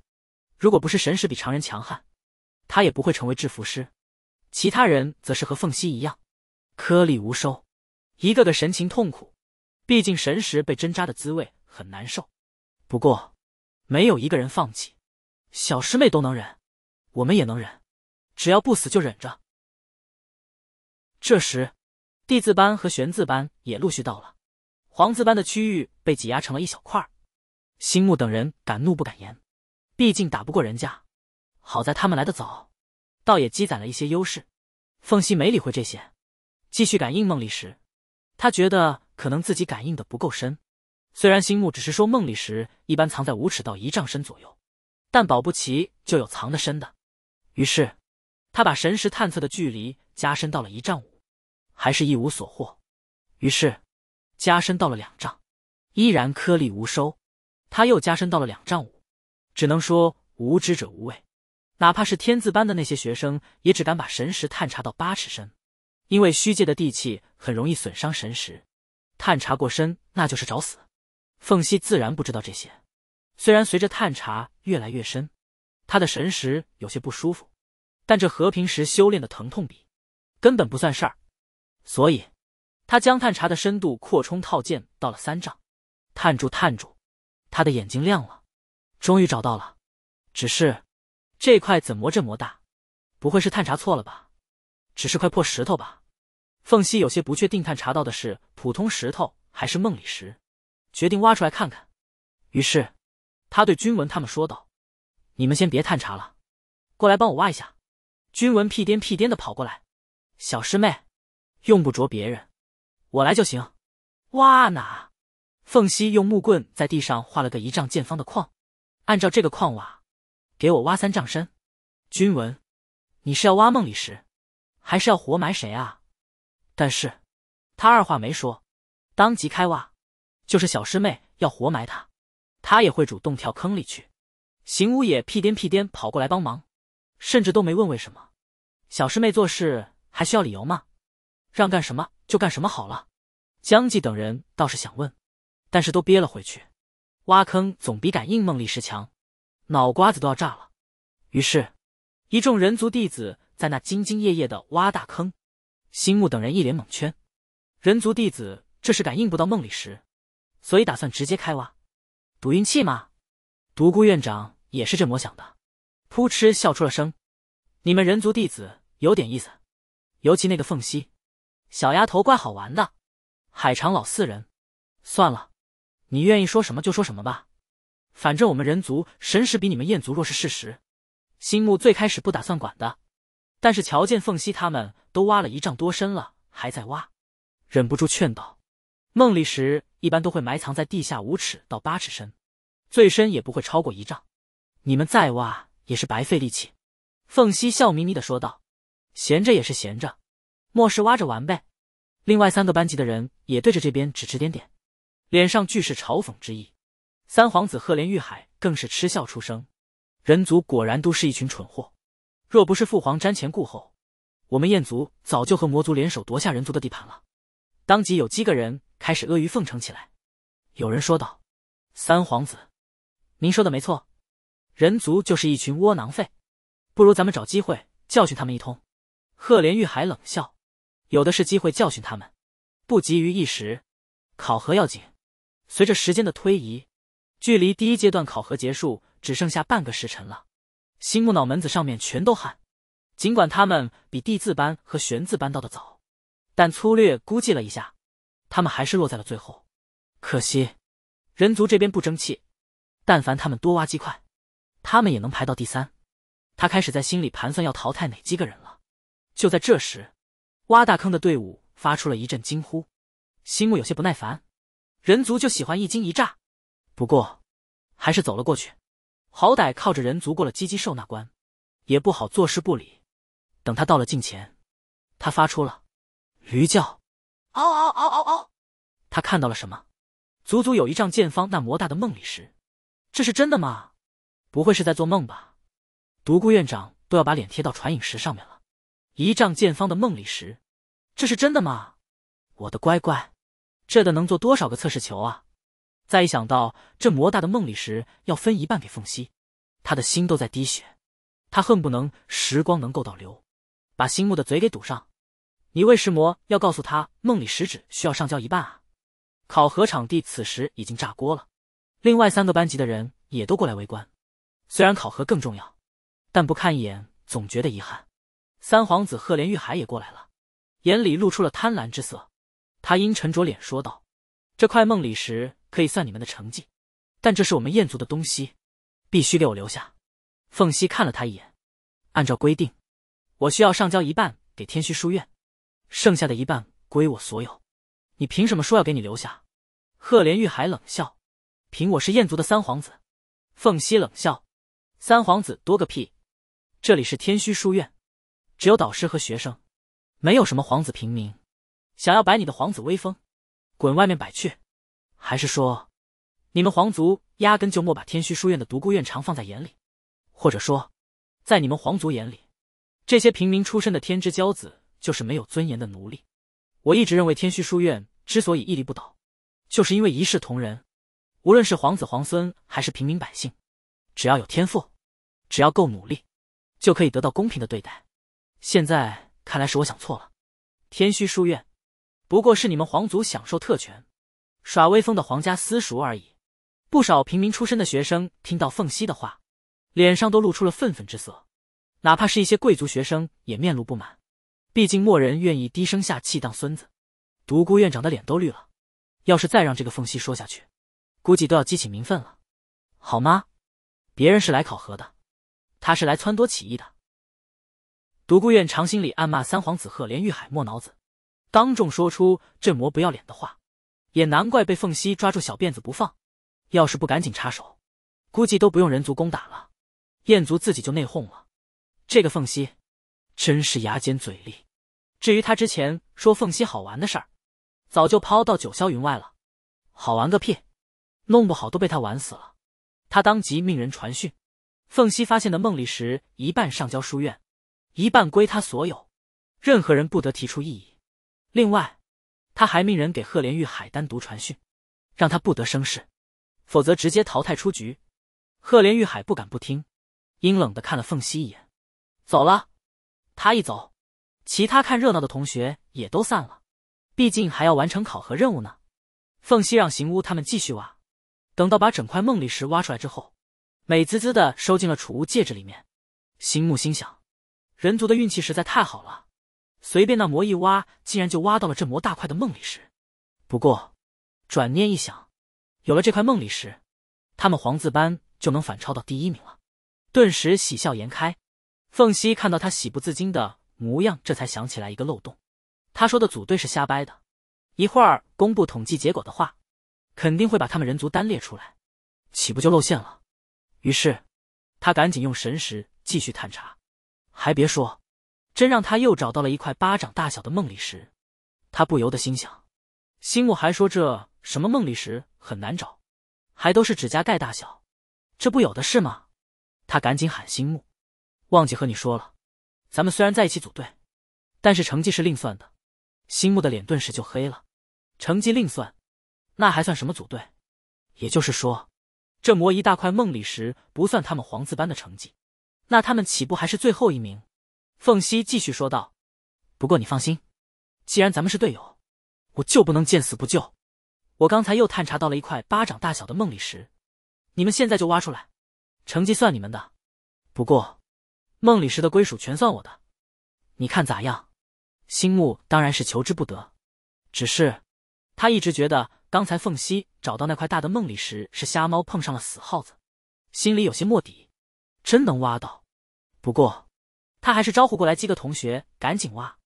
如果不是神识比常人强悍，他也不会成为制符师，其他人则是和凤溪一样，颗粒无收，一个个神情痛苦。毕竟神识被针扎的滋味很难受。不过，没有一个人放弃，小师妹都能忍，我们也能忍，只要不死就忍着。这时，地字班和玄字班也陆续到了，黄字班的区域被挤压成了一小块。星木等人敢怒不敢言，毕竟打不过人家。好在他们来的早，倒也积攒了一些优势。凤溪没理会这些，继续感应梦里时，他觉得可能自己感应的不够深，虽然心木只是说梦里时一般藏在五尺到一丈深左右，但保不齐就有藏得深的。于是，他把神识探测的距离加深到了一丈五，还是一无所获。于是，加深到了两丈，依然颗粒无收。他又加深到了两丈五，只能说无知者无畏。哪怕是天字班的那些学生，也只敢把神识探查到八尺深，因为虚界的地气很容易损伤神识，探查过深那就是找死。凤熙自然不知道这些，虽然随着探查越来越深，他的神识有些不舒服，但这和平时修炼的疼痛比，根本不算事儿。所以，他将探查的深度扩充套件到了三丈，探住探住，他的眼睛亮了，终于找到了。只是。这块怎么这么大？不会是探查错了吧？只是块破石头吧？凤溪有些不确定，探查到的是普通石头还是梦里石，决定挖出来看看。于是，他对君文他们说道：“你们先别探查了，过来帮我挖一下。”君文屁颠屁颠的跑过来：“小师妹，用不着别人，我来就行。”挖哪？凤溪用木棍在地上画了个一丈见方的框，按照这个框挖。给我挖三丈深，君文，你是要挖梦里石，还是要活埋谁啊？但是，他二话没说，当即开挖。就是小师妹要活埋他，他也会主动跳坑里去。邢武也屁颠屁颠跑过来帮忙，甚至都没问为什么。小师妹做事还需要理由吗？让干什么就干什么好了。江继等人倒是想问，但是都憋了回去。挖坑总比感应梦里石强。脑瓜子都要炸了，于是，一众人族弟子在那兢兢业业的挖大坑。星木等人一脸懵圈，人族弟子这是感应不到梦里时，所以打算直接开挖，赌运气吗？独孤院长也是这么想的，扑哧笑出了声。你们人族弟子有点意思，尤其那个凤溪，小丫头怪好玩的。海长老四人，算了，你愿意说什么就说什么吧。反正我们人族神识比你们燕族弱是事实，心木最开始不打算管的，但是瞧见凤溪他们都挖了一丈多深了，还在挖，忍不住劝道：“梦里时一般都会埋藏在地下五尺到八尺深，最深也不会超过一丈，你们再挖也是白费力气。”凤溪笑眯眯的说道：“闲着也是闲着，莫是挖着玩呗？”另外三个班级的人也对着这边指指点点，脸上俱是嘲讽之意。三皇子赫连玉海更是嗤笑出声：“人族果然都是一群蠢货，若不是父皇瞻前顾后，我们燕族早就和魔族联手夺下人族的地盘了。”当即有七个人开始阿谀奉承起来。有人说道：“三皇子，您说的没错，人族就是一群窝囊废，不如咱们找机会教训他们一通。”赫连玉海冷笑：“有的是机会教训他们，不急于一时，考核要紧。”随着时间的推移。距离第一阶段考核结束只剩下半个时辰了，心木脑门子上面全都汗。尽管他们比地字班和玄字班到的早，但粗略估计了一下，他们还是落在了最后。可惜，人族这边不争气。但凡他们多挖几块，他们也能排到第三。他开始在心里盘算要淘汰哪几个人了。就在这时，挖大坑的队伍发出了一阵惊呼。心木有些不耐烦，人族就喜欢一惊一乍。不过，还是走了过去，好歹靠着人族过了鸡鸡兽那关，也不好坐视不理。等他到了近前，他发出了驴叫，嗷嗷嗷嗷嗷！他看到了什么？足足有一丈见方那魔大的梦里石，这是真的吗？不会是在做梦吧？独孤院长都要把脸贴到传影石上面了，一丈见方的梦里石，这是真的吗？我的乖乖，这的能做多少个测试球啊？再一想到这魔大的梦里时要分一半给凤溪，他的心都在滴血。他恨不能时光能够倒流，把心木的嘴给堵上。你为什魔要告诉他，梦里食指需要上交一半啊！考核场地此时已经炸锅了，另外三个班级的人也都过来围观。虽然考核更重要，但不看一眼总觉得遗憾。三皇子赫连玉海也过来了，眼里露出了贪婪之色。他阴沉着脸说道：“这块梦里石。”可以算你们的成绩，但这是我们燕族的东西，必须给我留下。凤熙看了他一眼，按照规定，我需要上交一半给天虚书院，剩下的一半归我所有。你凭什么说要给你留下？赫连玉海冷笑，凭我是燕族的三皇子。凤熙冷笑，三皇子多个屁？这里是天虚书院，只有导师和学生，没有什么皇子平民。想要摆你的皇子威风，滚外面摆去。还是说，你们皇族压根就没把天虚书院的独孤院长放在眼里，或者说，在你们皇族眼里，这些平民出身的天之骄子就是没有尊严的奴隶。我一直认为天虚书院之所以屹立不倒，就是因为一视同仁，无论是皇子皇孙还是平民百姓，只要有天赋，只要够努力，就可以得到公平的对待。现在看来是我想错了，天虚书院不过是你们皇族享受特权。耍威风的皇家私塾而已，不少平民出身的学生听到凤熙的话，脸上都露出了愤愤之色，哪怕是一些贵族学生也面露不满。毕竟莫人愿意低声下气当孙子。独孤院长的脸都绿了，要是再让这个凤熙说下去，估计都要激起民愤了，好吗？别人是来考核的，他是来撺掇起义的。独孤院长心里暗骂三皇子赫连玉海没脑子，当众说出这模不要脸的话。也难怪被凤溪抓住小辫子不放，要是不赶紧插手，估计都不用人族攻打了，燕族自己就内讧了。这个凤溪真是牙尖嘴利。至于他之前说凤溪好玩的事儿，早就抛到九霄云外了。好玩个屁，弄不好都被他玩死了。他当即命人传讯，凤溪发现的梦里石一半上交书院，一半归他所有，任何人不得提出异议。另外。他还命人给赫连玉海单独传讯，让他不得生事，否则直接淘汰出局。赫连玉海不敢不听，阴冷的看了凤熙一眼，走了。他一走，其他看热闹的同学也都散了，毕竟还要完成考核任务呢。凤熙让邢屋他们继续挖，等到把整块梦里石挖出来之后，美滋滋的收进了储物戒指里面。星木心想，人族的运气实在太好了。随便那魔一挖，竟然就挖到了这魔大块的梦里石。不过，转念一想，有了这块梦里石，他们黄字班就能反超到第一名了，顿时喜笑颜开。凤溪看到他喜不自禁的模样，这才想起来一个漏洞：他说的组队是瞎掰的。一会儿公布统计结果的话，肯定会把他们人族单列出来，岂不就露馅了？于是，他赶紧用神识继续探查。还别说。真让他又找到了一块巴掌大小的梦里石，他不由得心想：星木还说这什么梦里石很难找，还都是指甲盖大小，这不有的是吗？他赶紧喊星木，忘记和你说了，咱们虽然在一起组队，但是成绩是另算的。星木的脸顿时就黑了，成绩另算，那还算什么组队？也就是说，这磨一大块梦里石不算他们黄字班的成绩，那他们岂不还是最后一名？凤溪继续说道：“不过你放心，既然咱们是队友，我就不能见死不救。我刚才又探查到了一块巴掌大小的梦里石，你们现在就挖出来，成绩算你们的。不过梦里石的归属全算我的，你看咋样？”星木当然是求之不得，只是他一直觉得刚才凤溪找到那块大的梦里石是瞎猫碰上了死耗子，心里有些莫底。真能挖到，不过。他还是招呼过来几个同学赶紧挖，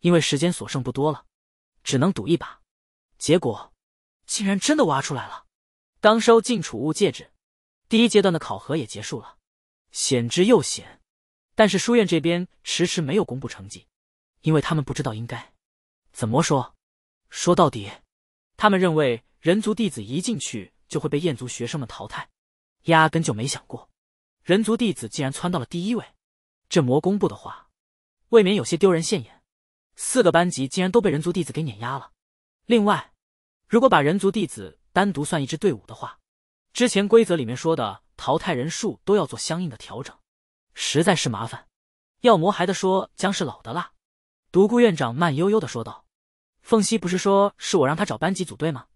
因为时间所剩不多了，只能赌一把。结果竟然真的挖出来了！刚收进储物戒指，第一阶段的考核也结束了，险之又险。但是书院这边迟迟没有公布成绩，因为他们不知道应该怎么说。说到底，他们认为人族弟子一进去就会被燕族学生们淘汰，压根就没想过人族弟子竟然窜到了第一位。这魔公布的话，未免有些丢人现眼。四个班级竟然都被人族弟子给碾压了。另外，如果把人族弟子单独算一支队伍的话，之前规则里面说的淘汰人数都要做相应的调整，实在是麻烦。要魔还的说将是老的啦。独孤院长慢悠悠的说道：“凤溪不是说是我让他找班级组队吗？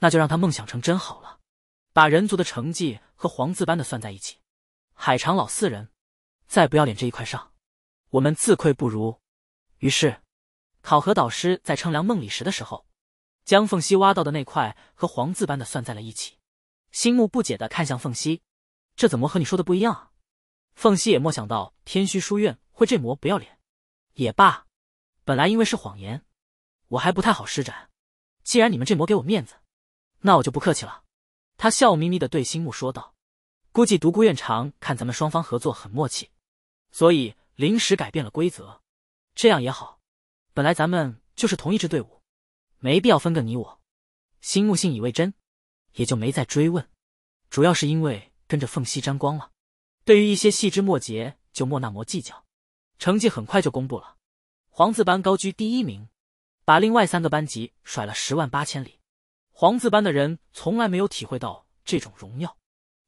那就让他梦想成真好了，把人族的成绩和黄字班的算在一起。”海长老四人。在不要脸这一块上，我们自愧不如。于是，考核导师在称量梦里石的时候，将凤溪挖到的那块和黄字般的算在了一起。星木不解的看向凤溪，这怎么和你说的不一样啊？凤溪也莫想到天虚书院会这模不要脸。也罢，本来因为是谎言，我还不太好施展。既然你们这模给我面子，那我就不客气了。他笑眯眯的对星木说道：“估计独孤院长看咱们双方合作很默契。”所以临时改变了规则，这样也好。本来咱们就是同一支队伍，没必要分个你我。心木信以为真，也就没再追问。主要是因为跟着凤溪沾光了，对于一些细枝末节就莫那么计较。成绩很快就公布了，黄字班高居第一名，把另外三个班级甩了十万八千里。黄字班的人从来没有体会到这种荣耀，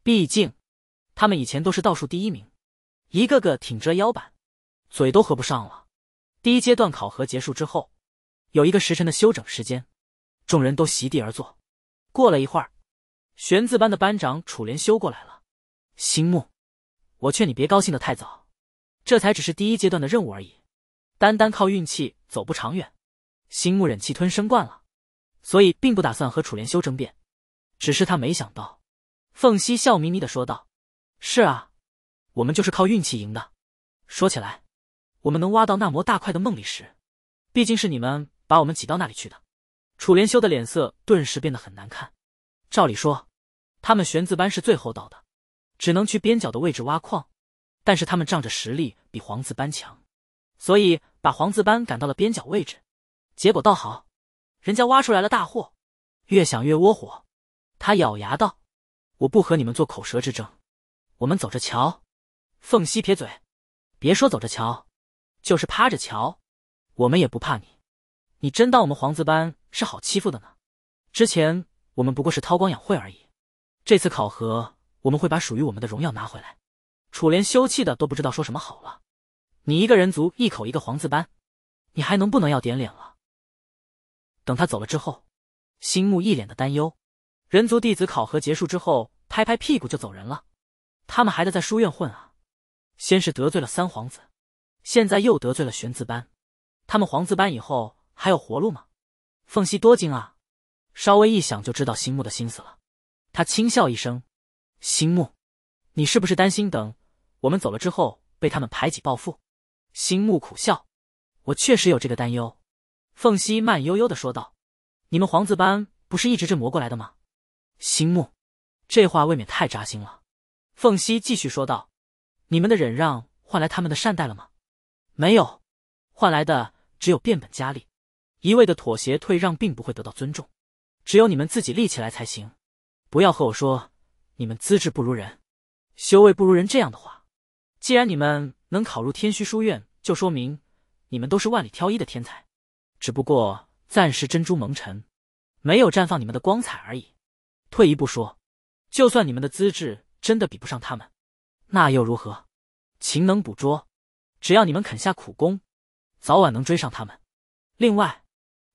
毕竟他们以前都是倒数第一名。一个个挺直腰板，嘴都合不上了。第一阶段考核结束之后，有一个时辰的休整时间，众人都席地而坐。过了一会儿，玄字班的班长楚连修过来了。星木，我劝你别高兴的太早，这才只是第一阶段的任务而已，单单靠运气走不长远。星木忍气吞声惯了，所以并不打算和楚连修争辩。只是他没想到，凤熙笑眯眯的说道：“是啊。”我们就是靠运气赢的。说起来，我们能挖到那魔大块的梦里石，毕竟是你们把我们挤到那里去的。楚连修的脸色顿时变得很难看。照理说，他们玄字班是最后到的，只能去边角的位置挖矿。但是他们仗着实力比黄字班强，所以把黄字班赶到了边角位置。结果倒好，人家挖出来了大货。越想越窝火，他咬牙道：“我不和你们做口舌之争，我们走着瞧。”凤溪撇嘴，别说走着瞧，就是趴着瞧，我们也不怕你。你真当我们黄字班是好欺负的呢？之前我们不过是韬光养晦而已。这次考核，我们会把属于我们的荣耀拿回来。楚莲羞气的都不知道说什么好了。你一个人族一口一个黄字班，你还能不能要点脸了？等他走了之后，心木一脸的担忧。人族弟子考核结束之后，拍拍屁股就走人了。他们还得在书院混啊。先是得罪了三皇子，现在又得罪了玄字班，他们皇字班以后还有活路吗？凤溪多精啊，稍微一想就知道星木的心思了。他轻笑一声：“星木，你是不是担心等我们走了之后被他们排挤报复？”星木苦笑：“我确实有这个担忧。”凤溪慢悠悠的说道：“你们皇字班不是一直这么磨过来的吗？”星木，这话未免太扎心了。凤溪继续说道。你们的忍让换来他们的善待了吗？没有，换来的只有变本加厉。一味的妥协退让并不会得到尊重，只有你们自己立起来才行。不要和我说你们资质不如人，修为不如人这样的话。既然你们能考入天虚书院，就说明你们都是万里挑一的天才，只不过暂时珍珠蒙尘，没有绽放你们的光彩而已。退一步说，就算你们的资质真的比不上他们。那又如何？勤能补拙，只要你们肯下苦功，早晚能追上他们。另外，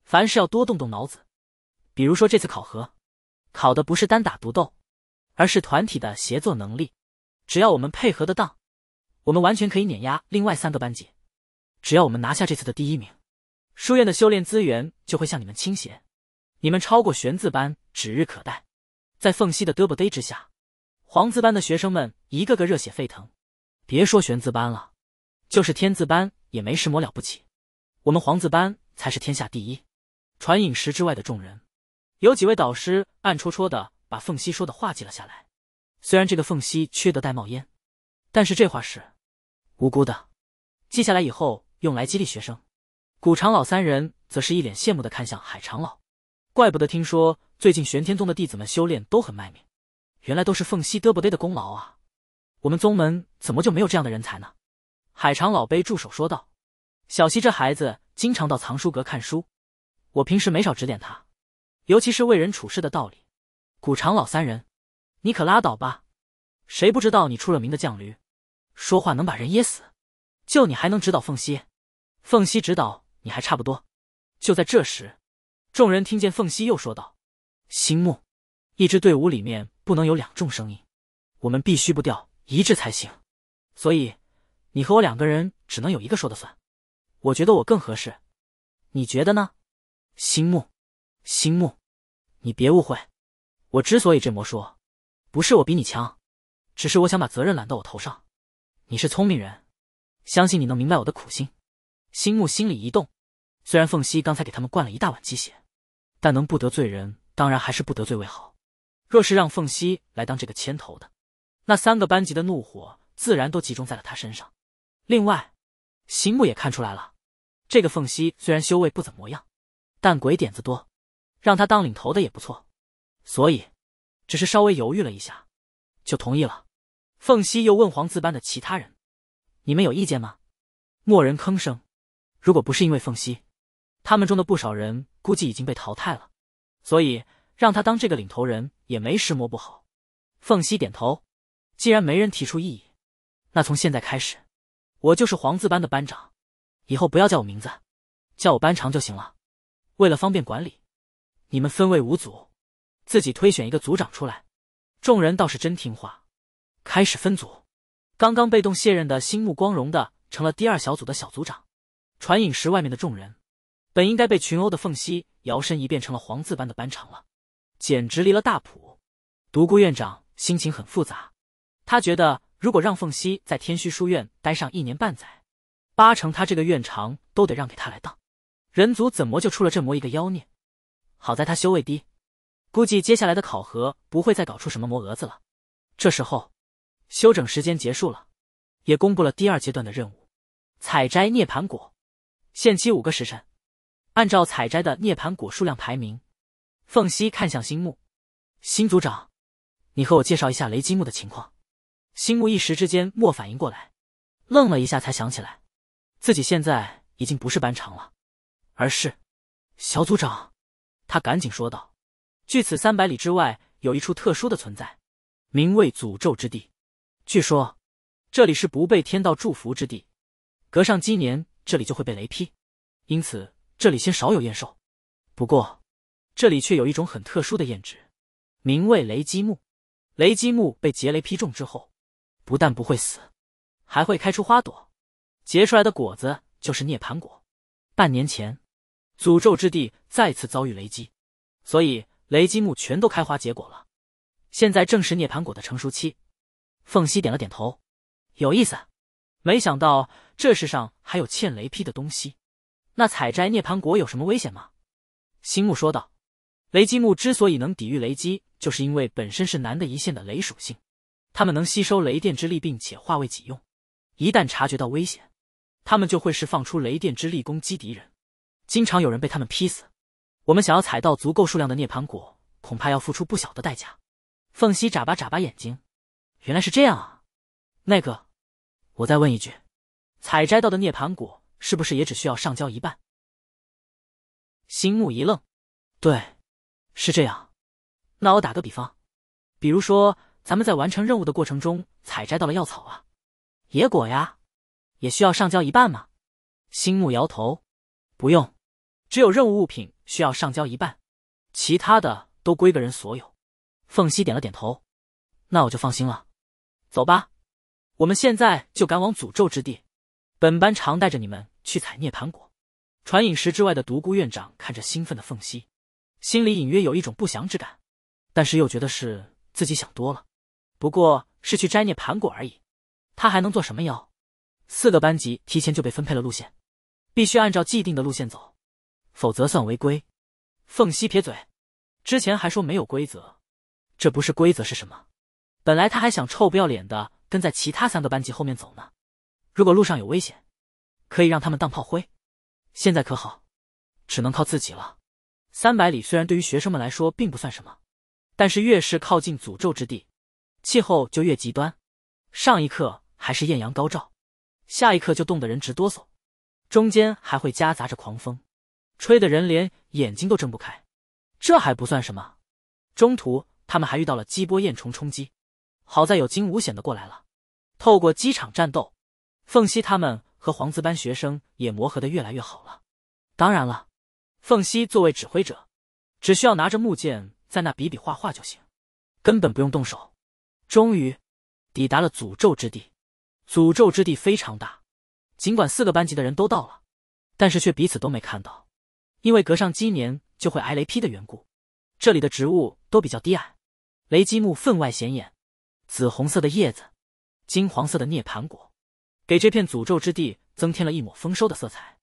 凡事要多动动脑子。比如说这次考核，考的不是单打独斗，而是团体的协作能力。只要我们配合的当，我们完全可以碾压另外三个班级。只要我们拿下这次的第一名，书院的修炼资源就会向你们倾斜，你们超过玄字班指日可待。在凤溪的胳膊堆之下。黄字班的学生们一个个热血沸腾，别说玄字班了，就是天字班也没什么了不起，我们黄字班才是天下第一。传影石之外的众人，有几位导师暗戳戳的把凤熙说的话记了下来。虽然这个凤熙缺德带冒烟，但是这话是无辜的，记下来以后用来激励学生。古长老三人则是一脸羡慕的看向海长老，怪不得听说最近玄天宗的弟子们修炼都很卖命。原来都是凤溪嘚不嘚的功劳啊！我们宗门怎么就没有这样的人才呢？海长老杯助手说道：“小溪这孩子经常到藏书阁看书，我平时没少指点他，尤其是为人处事的道理。”古长老三人，你可拉倒吧！谁不知道你出了名的犟驴，说话能把人噎死，就你还能指导凤溪？凤溪指导你还差不多。就在这时，众人听见凤溪又说道：“星木，一支队伍里面。”不能有两种声音，我们必须不掉一致才行。所以，你和我两个人只能有一个说的算。我觉得我更合适，你觉得呢？星木，星木，你别误会，我之所以这么说，不是我比你强，只是我想把责任揽到我头上。你是聪明人，相信你能明白我的苦心。星木心里一动，虽然凤溪刚才给他们灌了一大碗鸡血，但能不得罪人，当然还是不得罪为好。若是让凤溪来当这个牵头的，那三个班级的怒火自然都集中在了他身上。另外，邢木也看出来了，这个凤溪虽然修为不怎么样，但鬼点子多，让他当领头的也不错。所以，只是稍微犹豫了一下，就同意了。凤溪又问黄字班的其他人：“你们有意见吗？”莫人吭声。如果不是因为凤溪，他们中的不少人估计已经被淘汰了。所以。让他当这个领头人也没什么不好。凤溪点头，既然没人提出异议，那从现在开始，我就是黄字班的班长，以后不要叫我名字，叫我班长就行了。为了方便管理，你们分位五组，自己推选一个组长出来。众人倒是真听话，开始分组。刚刚被动卸任的心目光荣的成了第二小组的小组长。传影时外面的众人，本应该被群殴的凤溪，摇身一变成了黄字班的班长了。简直离了大谱！独孤院长心情很复杂，他觉得如果让凤熙在天虚书院待上一年半载，八成他这个院长都得让给他来当。人族怎么就出了这么一个妖孽？好在他修为低，估计接下来的考核不会再搞出什么魔蛾子了。这时候，休整时间结束了，也公布了第二阶段的任务：采摘涅盘果，限期五个时辰，按照采摘的涅盘果数量排名。凤溪看向新木，新组长，你和我介绍一下雷击木的情况。新木一时之间莫反应过来，愣了一下，才想起来，自己现在已经不是班长了，而是小组长。他赶紧说道：“距此三百里之外，有一处特殊的存在，名为诅咒之地。据说这里是不被天道祝福之地，隔上几年这里就会被雷劈，因此这里先少有艳兽。不过……”这里却有一种很特殊的验纸，名为雷击木。雷击木被劫雷劈中之后，不但不会死，还会开出花朵，结出来的果子就是涅槃果。半年前，诅咒之地再次遭遇雷击，所以雷击木全都开花结果了。现在正是涅槃果的成熟期。凤溪点了点头，有意思，没想到这世上还有欠雷劈的东西。那采摘涅槃果有什么危险吗？星木说道。雷击木之所以能抵御雷击，就是因为本身是难的一线的雷属性，它们能吸收雷电之力，并且化为己用。一旦察觉到危险，它们就会释放出雷电之力攻击敌人，经常有人被他们劈死。我们想要采到足够数量的涅槃果，恐怕要付出不小的代价。凤溪眨巴眨巴眼睛，原来是这样啊。那个，我再问一句，采摘到的涅槃果是不是也只需要上交一半？星木一愣，对。是这样，那我打个比方，比如说咱们在完成任务的过程中采摘到了药草啊、野果呀，也需要上交一半吗？星木摇头，不用，只有任务物品需要上交一半，其他的都归个人所有。凤溪点了点头，那我就放心了。走吧，我们现在就赶往诅咒之地，本班常带着你们去采涅槃果。传饮石之外的独孤院长看着兴奋的凤溪。心里隐约有一种不祥之感，但是又觉得是自己想多了，不过是去摘涅盘果而已，他还能做什么妖？四个班级提前就被分配了路线，必须按照既定的路线走，否则算违规。凤溪撇嘴，之前还说没有规则，这不是规则是什么？本来他还想臭不要脸的跟在其他三个班级后面走呢，如果路上有危险，可以让他们当炮灰，现在可好，只能靠自己了。三百里虽然对于学生们来说并不算什么，但是越是靠近诅咒之地，气候就越极端。上一刻还是艳阳高照，下一刻就冻得人直哆嗦，中间还会夹杂着狂风，吹得人连眼睛都睁不开。这还不算什么，中途他们还遇到了激波燕虫冲击，好在有惊无险的过来了。透过机场战斗，凤溪他们和黄字班学生也磨合的越来越好了。当然了。凤溪作为指挥者，只需要拿着木剑在那比比划划就行，根本不用动手。终于，抵达了诅咒之地。诅咒之地非常大，尽管四个班级的人都到了，但是却彼此都没看到，因为隔上几年就会挨雷劈的缘故。这里的植物都比较低矮，雷击木分外显眼，紫红色的叶子，金黄色的涅盘果，给这片诅咒之地增添了一抹丰收的色彩。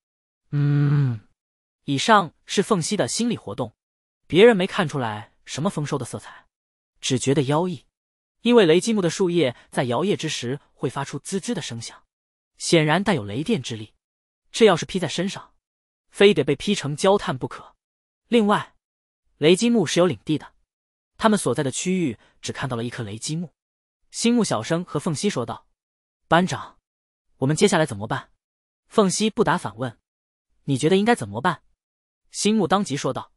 嗯。以上是凤溪的心理活动，别人没看出来什么丰收的色彩，只觉得妖异。因为雷击木的树叶在摇曳之时会发出滋滋的声响，显然带有雷电之力。这要是披在身上，非得被劈成焦炭不可。另外，雷击木是有领地的，他们所在的区域只看到了一颗雷击木。星木小生和凤溪说道：“班长，我们接下来怎么办？”凤溪不答反问：“你觉得应该怎么办？”星木当即说道：“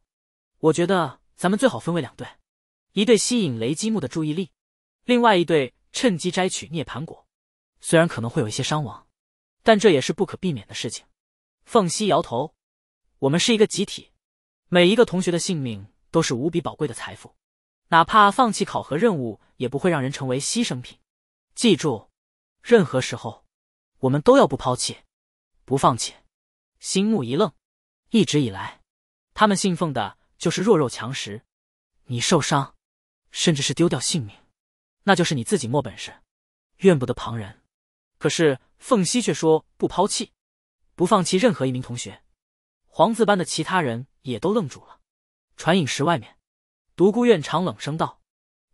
我觉得咱们最好分为两队，一队吸引雷击木的注意力，另外一队趁机摘取涅盘果。虽然可能会有一些伤亡，但这也是不可避免的事情。”凤溪摇头：“我们是一个集体，每一个同学的性命都是无比宝贵的财富，哪怕放弃考核任务，也不会让人成为牺牲品。记住，任何时候，我们都要不抛弃，不放弃。”星木一愣，一直以来。他们信奉的就是弱肉强食，你受伤，甚至是丢掉性命，那就是你自己没本事，怨不得旁人。可是凤溪却说不抛弃，不放弃任何一名同学。黄字班的其他人也都愣住了。传影石外面，独孤院长冷声道：“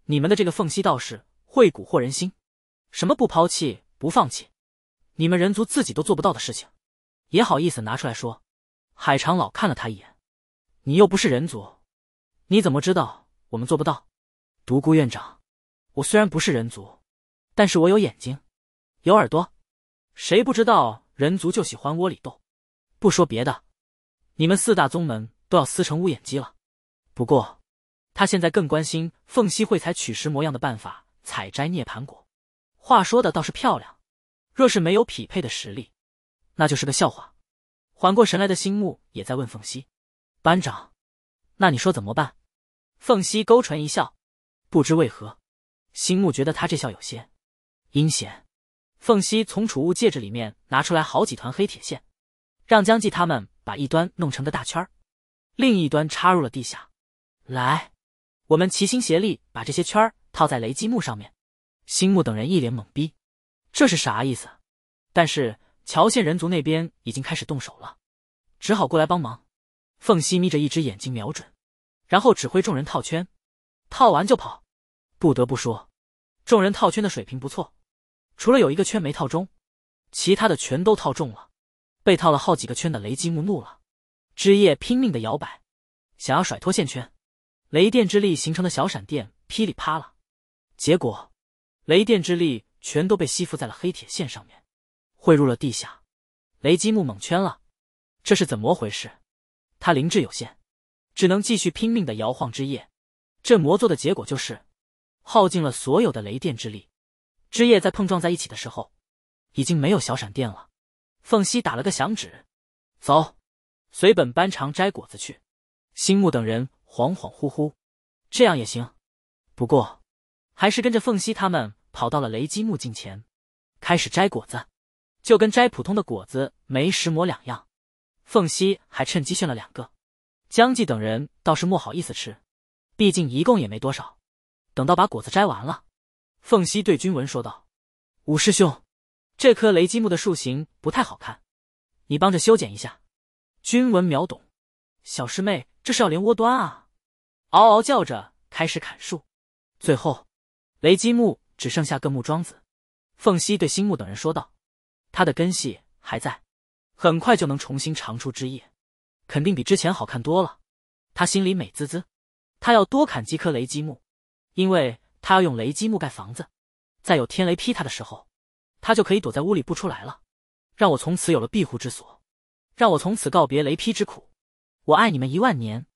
你们的这个凤溪道士会蛊惑人心，什么不抛弃不放弃，你们人族自己都做不到的事情，也好意思拿出来说？”海长老看了他一眼。你又不是人族，你怎么知道我们做不到？独孤院长，我虽然不是人族，但是我有眼睛，有耳朵，谁不知道人族就喜欢窝里斗？不说别的，你们四大宗门都要撕成乌眼鸡了。不过，他现在更关心凤溪会采取石模样的办法采摘涅盘果。话说的倒是漂亮，若是没有匹配的实力，那就是个笑话。缓过神来的心木也在问凤溪。班长，那你说怎么办？凤溪勾唇一笑，不知为何，星木觉得他这笑有些阴险。凤溪从储物戒指里面拿出来好几团黑铁线，让江忌他们把一端弄成个大圈儿，另一端插入了地下。来，我们齐心协力把这些圈儿套在雷击木上面。星木等人一脸懵逼，这是啥意思？但是乔县人族那边已经开始动手了，只好过来帮忙。凤溪眯着一只眼睛瞄准，然后指挥众人套圈，套完就跑。不得不说，众人套圈的水平不错，除了有一个圈没套中，其他的全都套中了。被套了好几个圈的雷击木怒了，枝叶拼命的摇摆，想要甩脱线圈。雷电之力形成的小闪电噼里啪啦，结果雷电之力全都被吸附在了黑铁线上面，汇入了地下。雷击木懵圈了，这是怎么回事？他灵智有限，只能继续拼命的摇晃枝叶。这魔做的结果就是耗尽了所有的雷电之力。枝叶在碰撞在一起的时候，已经没有小闪电了。凤溪打了个响指，走，随本班长摘果子去。星木等人恍恍惚惚，这样也行，不过还是跟着凤溪他们跑到了雷击木近前，开始摘果子，就跟摘普通的果子没石么两样。凤溪还趁机炫了两个，江忌等人倒是莫好意思吃，毕竟一共也没多少。等到把果子摘完了，凤溪对君文说道：“五师兄，这棵雷击木的树形不太好看，你帮着修剪一下。”君文秒懂，小师妹这是要连窝端啊！嗷嗷叫着开始砍树，最后雷击木只剩下个木桩子。凤溪对心木等人说道：“它的根系还在。”很快就能重新长出枝叶，肯定比之前好看多了。他心里美滋滋，他要多砍几棵雷击木，因为他要用雷击木盖房子，在有天雷劈他的时候，他就可以躲在屋里不出来了，让我从此有了庇护之所，让我从此告别雷劈之苦。我爱你们一万年。